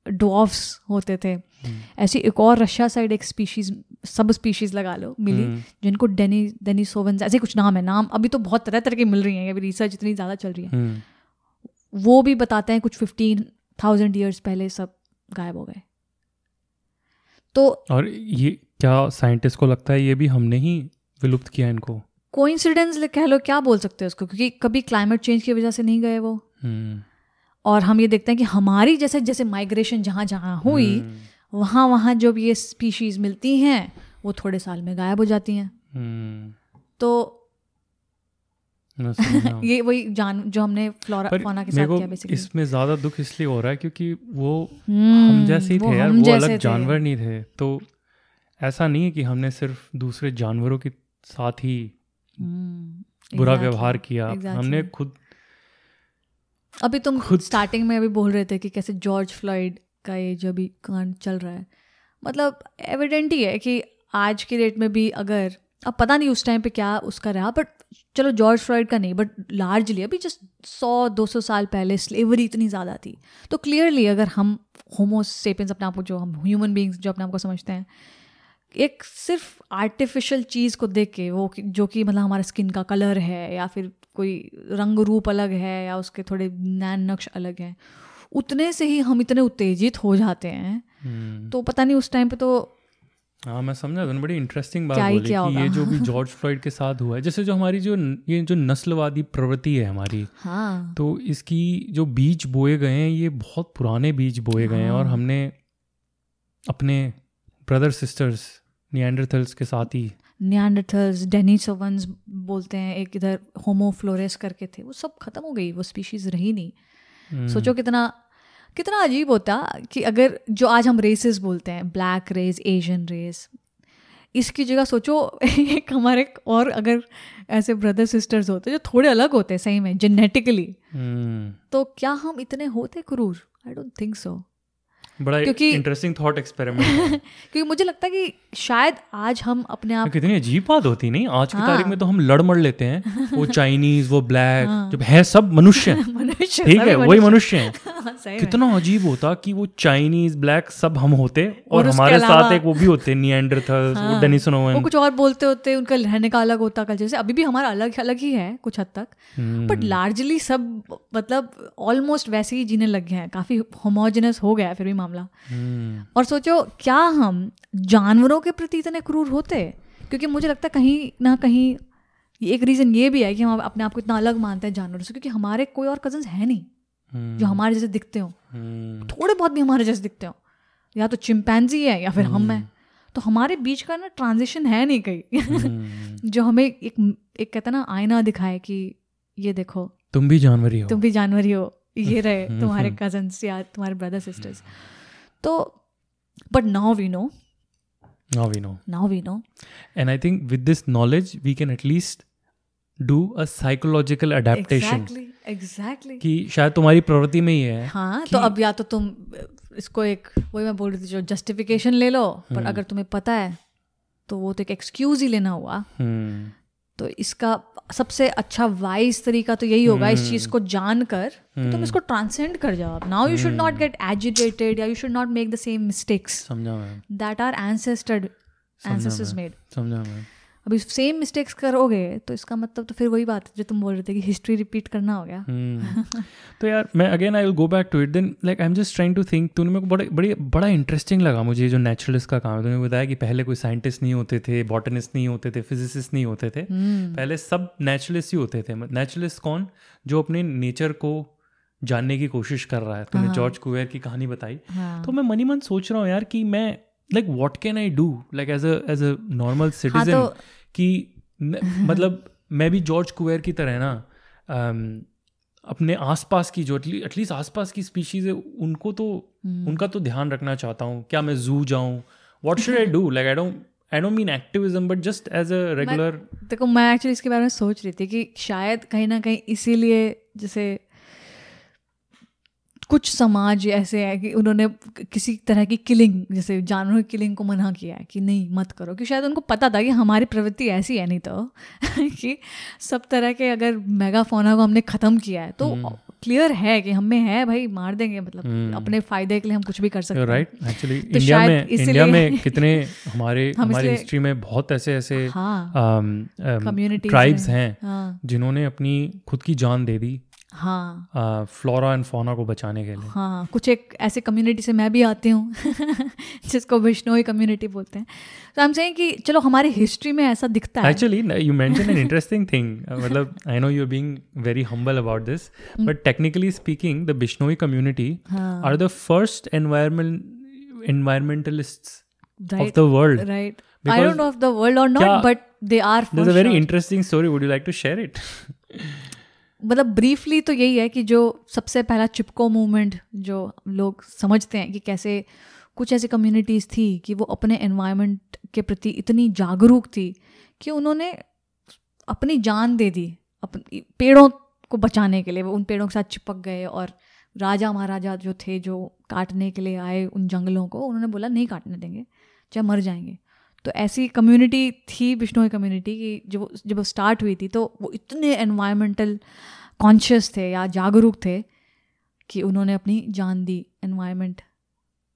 डॉफ्स होते थे हम्म। ऐसी एक और रशिया साइड एक स्पीशीज सब स्पीशीज लगा लो मिली हम्म। जिनको डेनी डेनी सोवन ऐसे कुछ नाम है नाम अभी तो बहुत तरह तरह की मिल रही हैं अभी रिसर्च इतनी ज़्यादा चल रही है हम्म। वो भी बताते हैं कुछ फिफ्टीन थाउजेंड ईयर्स पहले सब गायब हो गए तो और ये क्या साइंटिस्ट को लगता है ये भी हमने ही विलुप्त किया इनको कोइंसिडेंस कह लो क्या बोल सकते हैं उसको क्योंकि कभी क्लाइमेट चेंज की वजह से नहीं गए वो हम्म। और हम ये देखते हैं कि हमारी जैसे जैसे माइग्रेशन जहाँ जहाँ हुई हम्म। वहाँ वहाँ जो ये स्पीशीज मिलती हैं वो थोड़े साल में गायब हो जाती हैं हम्म। तो [laughs] ये वही जान जो हमने फ्लोरा के साथ किया बेसिकली इसमें ज्यादा दुख इसलिए हो रहा है क्योंकि वो हम जैसे ही थे यार वो अलग जानवर नहीं थे तो ऐसा नहीं है कि हमने सिर्फ दूसरे जानवरों के साथ ही हम्म, बुरा व्यवहार किया हमने खुद अभी तुम खुद स्टार्टिंग में अभी बोल रहे थे कि कैसे जॉर्ज फ्लॉइड का ये जो अभी कांड चल रहा है मतलब एविडेंट ही है कि आज के डेट में भी अगर अब पता नहीं उस टाइम पे क्या उसका रहा बट चलो जॉर्ज फ्लॉइड का नहीं बट लार्जली अभी जस्ट सौ दो सौ साल पहले स्लेवरी इतनी ज़्यादा थी तो क्लियरली अगर हम होमोसेपियंस अपने आप को जो हम ह्यूमन बींग्स जो अपने आप को समझते हैं एक सिर्फ आर्टिफिशियल चीज़ को देख के वो जो कि मतलब हमारे स्किन का कलर है या फिर कोई रंग रूप अलग है या उसके थोड़े नैन नक्श अलग हैं उतने से ही हम इतने उत्तेजित हो जाते हैं हम्म। तो पता नहीं उस टाइम पे तो हाँ मैं समझा तो बड़ी इंटरेस्टिंग बात बोली कि ये जो भी जॉर्ज [laughs] फ्लॉइड के साथ हुआ है जैसे जो हमारी जो ये जो नस्लवादी प्रवृत्ति है हमारी हाँ। तो इसकी जो बीज बोए गए हैं ये बहुत पुराने बीज बोए हाँ। गए हैं हाँ। और हमने अपने ब्रदर सिस्टर्स नियंडरथल्स के साथ ही नियंडरथल्स डेनिसोवंस बोलते हैं एक इधर होमोफ्लोरेस करके थे वो सब खत्म हो गई वो स्पीशीज रही नहीं hmm. सोचो कितना कितना अजीब होता कि अगर जो आज हम रेसेस बोलते हैं ब्लैक रेस एशियन रेस इसकी जगह सोचो [laughs] एक हमारे और अगर ऐसे ब्रदर सिस्टर्स होते जो थोड़े अलग होते सही में जेनेटिकली hmm. हम्म। तो क्या हम इतने होते क्रूर आई डोंट थिंक सो बड़ा क्योंकि इंटरेस्टिंग थॉट एक्सपेरिमेंट क्योंकि मुझे लगता है कि शायद आज हम अपने आप कितनी अजीब बात होती नहीं आज हाँ। की तारीख में तो हम लड़ मर लेते हैं वो चाइनीज [laughs] वो ब्लैक हाँ। जब है सब मनुष्य [laughs] मनुष्य ठीक है वही मनुष्य है [laughs] सही कितना अजीब होता कि वो चाइनीज ब्लैक सब हम होते और, और हमारे साथ एक वो भी होते हाँ, वो वो कुछ और बोलते होते उनका रहने का अलग होता कल्चर से अभी भी हमारा अलग अलग ही है कुछ हद तक बट हम्म। लार्जली सब मतलब ऑलमोस्ट वैसे ही जीने लग गए हैं काफी होमोजनस हो गया फिर भी मामला हम्म। और सोचो क्या हम जानवरों के प्रति इतने क्रूर होते क्योंकि मुझे लगता है कहीं ना कहीं एक रीज़न ये भी है कि हम अपने आप को इतना अलग मानते हैं जानवरों से क्योंकि हमारे कोई और कजन है नहीं हम्म। जो हमारे जैसे दिखते हो हम्म। थोड़े बहुत भी हमारे जैसे दिखते हो या तो चिंपैनजी है या फिर हम हैं हम्म। तो हमारे बीच का ना ट्रांजिशन है नहीं कहीं [laughs] जो हमें एक एक कहता ना आईना दिखाए कि ये देखो तुम भी जानवरी हो तुम भी जानवरी हो ये रहे [laughs] तुम्हारे कजन या तुम्हारे ब्रदर सिस्टर्स तो but now we know now we know now we know and I think with this knowledge we can at least do a psychological adaptation exactly कि शायद तुम्हारी प्रवृत्ति में ही है हाँ तो अब या तो तुम इसको एक वही मैं बोल रही थी जो जस्टिफिकेशन ले लो पर हम्म। अगर तुम्हें पता है तो वो तो एक एक्सक्यूज ही लेना हुआ हम्म। तो इसका सबसे अच्छा वाइज तरीका तो यही होगा इस चीज हम्म। को जानकर तो तुम इसको ट्रांसेंड कर जाओ now you should not get agitated या you should not make the same mistakes that our ancestored ancestors made समझा मैं अभी सेम मिस्टेक्स करोगे तो इसका मतलब तो फिर वही बात है जो तुम बोल रहे थे कि हिस्ट्री रिपीट करना हो गया hmm. तो यार मैं again I will go back to it then like I am just trying to think तूने मेरे को बड़े बड़ी बड़ा इंटरेस्टिंग लगा मुझे जो नेचुरलिस्ट का काम है तुमने बताया कि पहले कोई साइंटिस्ट नहीं होते थे बॉटनिस्ट नहीं होते थे फिजिसिस्ट नहीं होते थे hmm. पहले सब नेचुरलिस्ट ही होते थे नेचुरलिस्ट कौन जो अपने नेचर को जानने की कोशिश कर रहा है तुमने जॉर्ज कुवेर की कहानी बताई हाँ। तो मैं मनी मन सोच रहा हूँ यार कि मैं like what can I do like as a as a normal citizen कि मतलब मैं भी जॉर्ज कुएर की तरह ना um, अपने आसपास की जो एटलीस्ट आसपास की स्पीशीज है उनको तो hmm. उनका तो ध्यान रखना चाहता हूँ क्या मैं जू जाऊँ what should I do like I don't I don't mean activism but just as a regular देखो मैं एक्चुअली इसके बारे में सोच रही थी कि शायद कहीं ना कहीं इसीलिए जैसे कुछ समाज ऐसे है कि उन्होंने किसी तरह की किलिंग जैसे जानवरों की किलिंग को मना किया है कि नहीं मत करो क्योंकि शायद उनको पता था कि हमारी प्रवृत्ति ऐसी है नहीं तो [laughs] कि सब तरह के अगर मेगा फोना को हमने ख़त्म किया है तो हम्म। क्लियर है कि हमें है भाई मार देंगे मतलब हम्म। अपने फायदे के लिए हम कुछ भी कर सकते हैं राइट एक्चुअली इंडिया में इंडिया में कितने [laughs] हमारे हमारी हिस्ट्री में बहुत ऐसे ऐसे ट्राइब्स हाँ। um, um, हैं हाँ। जिन्होंने अपनी खुद की जान दे दी फ्लोरा एंड फोना को बचाने के लिए हाँ कुछ एक ऐसे कम्युनिटी से मैं भी आती हूँ [laughs] जिसको विश्नोई कम्युनिटी बोलते हैं तो हम सेइंग कि चलो हमारे हिस्ट्री में ऐसा दिखता है actually you mention an interesting thing मतलब I know you are being very humble about this but technically speaking the Bishnoi community are the first environment environmentalist of the world right I don't know of the world और not but they are this is a very interesting story would you like to share it मतलब ब्रीफली तो यही है कि जो सबसे पहला चिपको मूवमेंट जो लोग समझते हैं कि कैसे कुछ ऐसी कम्युनिटीज़ थी कि वो अपने एनवायरनमेंट के प्रति इतनी जागरूक थी कि उन्होंने अपनी जान दे दी अपन पेड़ों को बचाने के लिए वो उन पेड़ों के साथ चिपक गए और राजा महाराजा जो थे जो काटने के लिए आए उन जंगलों को उन्होंने बोला नहीं काटने देंगे चाहे मर जाएंगे तो ऐसी कम्युनिटी थी बिश्नोई कम्युनिटी की जब जब वो स्टार्ट हुई थी तो वो इतने एनवायरमेंटल कॉन्शियस थे या जागरूक थे कि उन्होंने अपनी जान दी एनवायरमेंट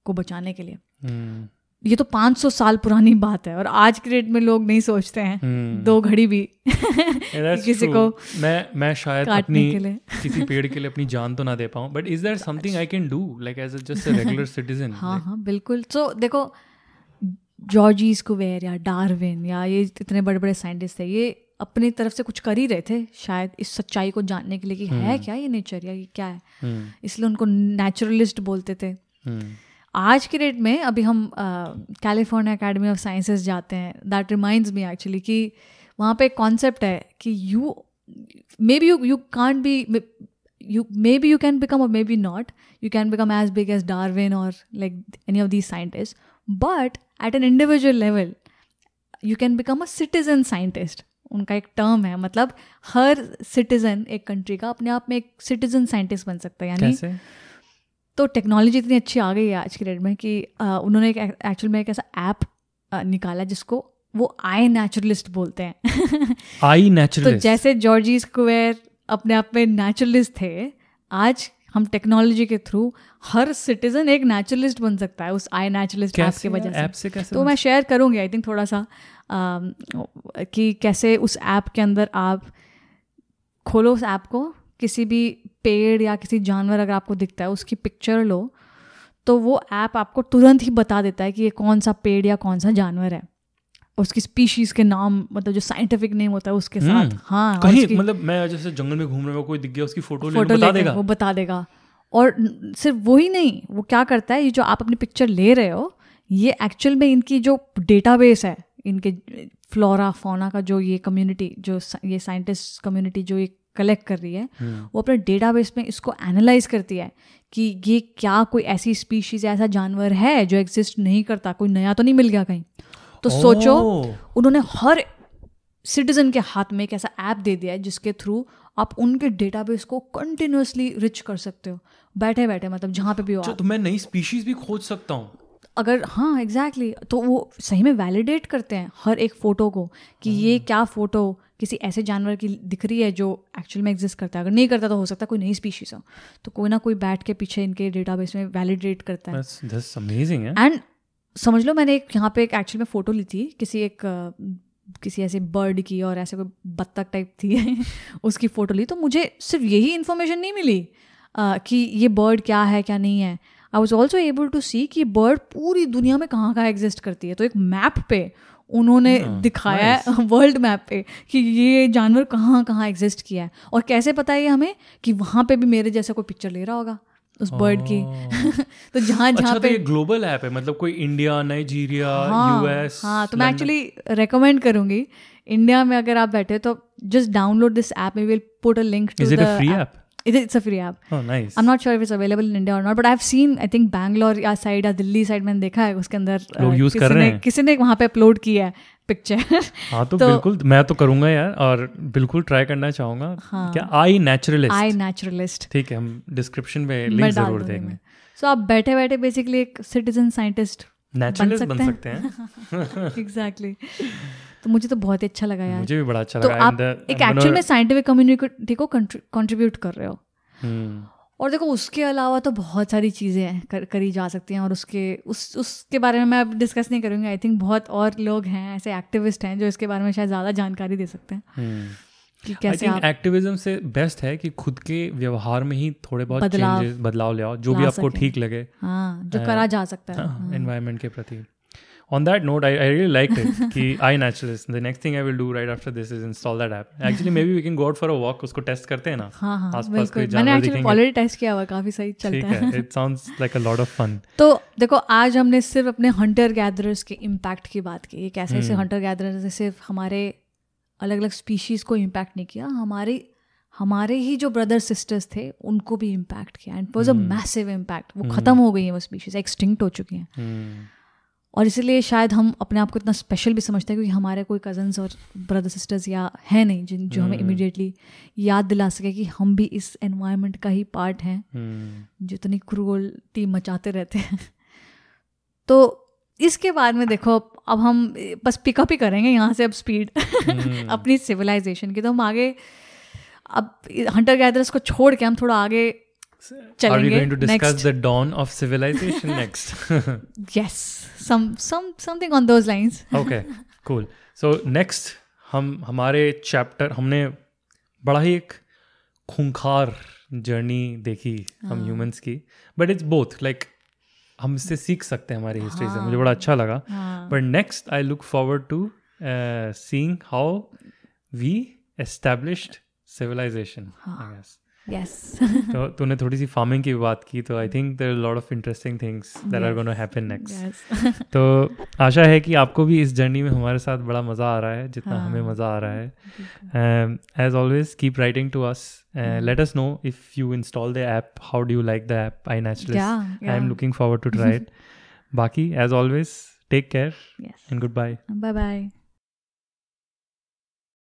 को बचाने के लिए hmm. ये तो 500 साल पुरानी बात है और आज के डेट में लोग नहीं सोचते हैं hmm. दो घड़ी भी [laughs] किसी को मैं मैं शायद अपनी के लिए किसी पेड़ के लिए अपनी जान तो ना दे पाऊँ but is there something I can do like as just regular citizen हाँ हाँ बिल्कुल सो so, देखो जॉर्जीज कुवेर या डार्विन या ये इतने बड़े बड़े साइंटिस्ट थे ये अपनी तरफ से कुछ कर ही रहे थे शायद इस सच्चाई को जानने के लिए कि है हम्म। क्या ये नेचर या ये क्या है हम्म। इसलिए उनको नेचुरलिस्ट बोलते थे हम्म। आज के डेट में अभी हम कैलिफोर्निया अकेडमी ऑफ साइंसेस जाते हैं दैट रिमाइंड्स मी एक्चुअली कि वहाँ पे एक कॉन्सेप्ट है कि you may be you you can't be you maybe you can become or maybe not you can become as big as darwin or like any of these scientists but at an individual level you can become a citizen scientist उनका एक टर्म है मतलब हर सिटीजन एक कंट्री का अपने आप में एक सिटीजन साइंटिस्ट बन सकता है यानी तो टेक्नोलॉजी इतनी अच्छी आ गई है आज की डेट में कि आ, उन्होंने एक एक्चुअल में एक ऐसा ऐप निकाला जिसको वो आई नेचुरलिस्ट बोलते हैं आई नेचुरलिस्ट तो जैसे जॉर्जी स्क्वेयर अपने आप में नेचुरलिस्ट थे आज हम टेक्नोलॉजी के थ्रू हर सिटीजन एक नेचुरलिस्ट बन सकता है उस आई नेचुरलिस्ट ऐप के वजह से, से कैसे तो मैं शेयर करूँगी आई थिंक थोड़ा सा आ, कि कैसे उस ऐप के अंदर आप खोलो उस ऐप को किसी भी पेड़ या किसी जानवर अगर आपको दिखता है उसकी पिक्चर लो तो वो ऐप आप आपको तुरंत ही बता देता है कि ये कौन सा पेड़ या कौन सा जानवर है उसकी स्पीशीज के नाम मतलब जो साइंटिफिक नेम होता है उसके साथ हम्म। हाँ कहीं मतलब मैं जैसे जंगल में घूम रहा हूँ कोई दिख गया उसकी फोटो फोटो बता देगा वो बता देगा और सिर्फ वो ही नहीं वो क्या करता है ये जो आप अपनी पिक्चर ले रहे हो ये एक्चुअल में इनकी जो डेटाबेस है इनके फ्लोरा फोना का जो ये कम्युनिटी जो ये साइंटिस्ट कम्युनिटी जो ये कलेक्ट कर रही है हम्म। वो अपने डेटाबेस में इसको एनालाइज करती है कि ये क्या कोई ऐसी स्पीशीज ऐसा जानवर है जो एग्जिस्ट नहीं करता कोई नया तो नहीं मिल गया कहीं तो oh. सोचो उन्होंने हर सिटीजन के हाथ में एक ऐसा ऐप दे दिया है जिसके थ्रू आप उनके डेटाबेस को कंटिन्यूसली रिच कर सकते हो बैठे बैठे मतलब जहां पे भी हो अच्छा, तो मैं नई स्पीशीज भी खोज सकता हूँ अगर हाँ एग्जैक्टली exactly, तो वो सही में वैलिडेट करते हैं हर एक फ़ोटो को कि ये हम्म। क्या फ़ोटो किसी ऐसे जानवर की दिख रही है जो एक्चुअल में एग्जिस्ट करता है अगर नहीं करता तो हो सकता है कोई नई स्पीशीज हो तो कोई ना कोई बैठ के पीछे इनके डेटाबेस में वैलिडेट करता है एंड समझ लो मैंने एक यहाँ पे एक एक्चुअल में फ़ोटो ली थी किसी एक किसी ऐसे बर्ड की और ऐसे कोई बत्तख टाइप थी [laughs] उसकी फ़ोटो ली तो मुझे सिर्फ यही इन्फॉर्मेशन नहीं मिली कि ये बर्ड क्या है क्या नहीं है I was also able to see कि बर्ड पूरी दुनिया में कहाँ कहाँ एग्जिस्ट करती है तो एक मैप पे उन्होंने yeah, हाँ, दिखाया nice. वर्ल्ड [laughs] मैप पे कि ये जानवर कहाँ कहाँ एग्जिस्ट किया है और कैसे पता है ये हमें कि वहाँ पे भी मेरे जैसा कोई पिक्चर ले रहा होगा उस बर्ड की [laughs] तो जहाँ जहाँ अच्छा, तो पे तो ग्लोबल ऐप है मतलब कोई इंडिया नाइजीरिया यूएस हाँ तो मैं एक्चुअली रेकमेंड करूंगी इंडिया में अगर आप बैठे तो just download this app we will put a link to the free app it's a free app. Oh, nice. I'm not sure if it's available in India or not, but I've seen I think Bangalore या uh, side या uh, Delhi side. मैंने देखा है उसके अंदर uh, लोग कर रहे हैं किसी ने वहाँ पे अपलोड किया है पिक्चर हाँ तो, [laughs] तो बिल्कुल मैं तो करूंगा यार और बिल्कुल ट्राई करना चाहूंगा हाँ, क्या आई नेचुरलिस्ट आई नेचुरलिस्ट ठीक है हम डिस्क्रिप्शन में लिंक जरूर देंगे सो आप बैठे बैठे बेसिकली एक सिटीजन साइंटिस्ट नेचुरलिस्ट बन सकते हैं एग्जैक्टली [laughs] तो मुझे तो बहुत ही अच्छा लगा यार मुझे भी बड़ा अच्छा तो लगा आप the, एक एक्चुअल में साइंटिफिक कम्युनिटी को कंट्रीब्यूट कर रहे हो हम्म। और देखो उसके अलावा तो बहुत सारी चीज़ें कर, करी जा सकती हैं और उसके उस उसके बारे में मैं अब डिस्कस नहीं करूँगी आई थिंक बहुत और लोग हैं ऐसे एक्टिविस्ट हैं जो इसके बारे में शायद ज़्यादा जानकारी दे सकते हैं हम्म। कि कैसे आप एक्टिविज्म से बेस्ट है कि खुद के व्यवहार में ही थोड़े बहुत बदलाव, बदलाव ले आओ जो भी आपको ठीक लगे हाँ जो करा जा सकता है एनवायरमेंट हाँ, हाँ। के प्रति on that note, I, I really liked it कि I naturalist the next thing I will do right after this is install that app actually maybe we can go out for a walk उसको टेस्ट करते हैं ना हाँ, हाँ, आसपास कोई जानवर दिखेंगे ऑलरेडी टेस्ट किया हुआ काफी सही चलता है it sounds like a lot of fun तो देखो आज हमने सिर्फ अपने हंटर गैदरर्स के इम्पैक्ट की बात की कैसे ऐसे हंटर गैदरर्स ने सिर्फ हमारे अलग अलग स्पीशीज़ को इम्पैक्ट नहीं किया हमारे हमारे ही जो ब्रदर सिस्टर्स थे उनको भी इम्पैक्ट किया and was a massive impact वो hmm. ख़त्म हो गई है वो स्पीशीज़ एक्सटिंक्ट हो चुकी हैं hmm. और इसीलिए शायद हम अपने आप को इतना स्पेशल भी समझते हैं क्योंकि हमारे कोई कज़न्स और ब्रदर सिस्टर्स या है नहीं जिन जो हमें इमिडिएटली हम्म। याद दिला सके कि हम भी इस एनवायरमेंट का ही पार्ट हैं हम्म। जो इतनी टीम मचाते रहते हैं [laughs] तो इसके बाद में देखो अब हम बस पिकअप ही करेंगे यहाँ से अब स्पीड [laughs] हम्म। अपनी सिविलाइजेशन की तो हम आगे अब हंटर गैदर्स को छोड़ के हम थोड़ा आगे Are we going to discuss next. the dawn of civilization [laughs] next? [laughs] yes, some some something on those lines. okay, [laughs] cool. So next हम हमारे चैप्टर हमने बड़ा ही एक खूंखार जर्नी देखी हम ह्यूमंस हाँ। की बट इट्स बोथ लाइक हम इससे सीख सकते हैं हमारी हिस्ट्री से मुझे बड़ा हाँ। अच्छा लगा but next I look forward to seeing how we established civilization I guess yes [laughs] तो [laughs] तूने थोड़ी सी फार्मिंग की बात की तो I think there lot of interesting things there are gone happen next तो आशा है कि आपको भी इस जर्नी में हमारे साथ बड़ा मज़ा आ रहा है जितना हमें हाँ, मज़ा आ रहा है as always keep writing to us let us know if you install the app how do you like the app I natural I am looking forward to try बाकी as always take care and goodbye bye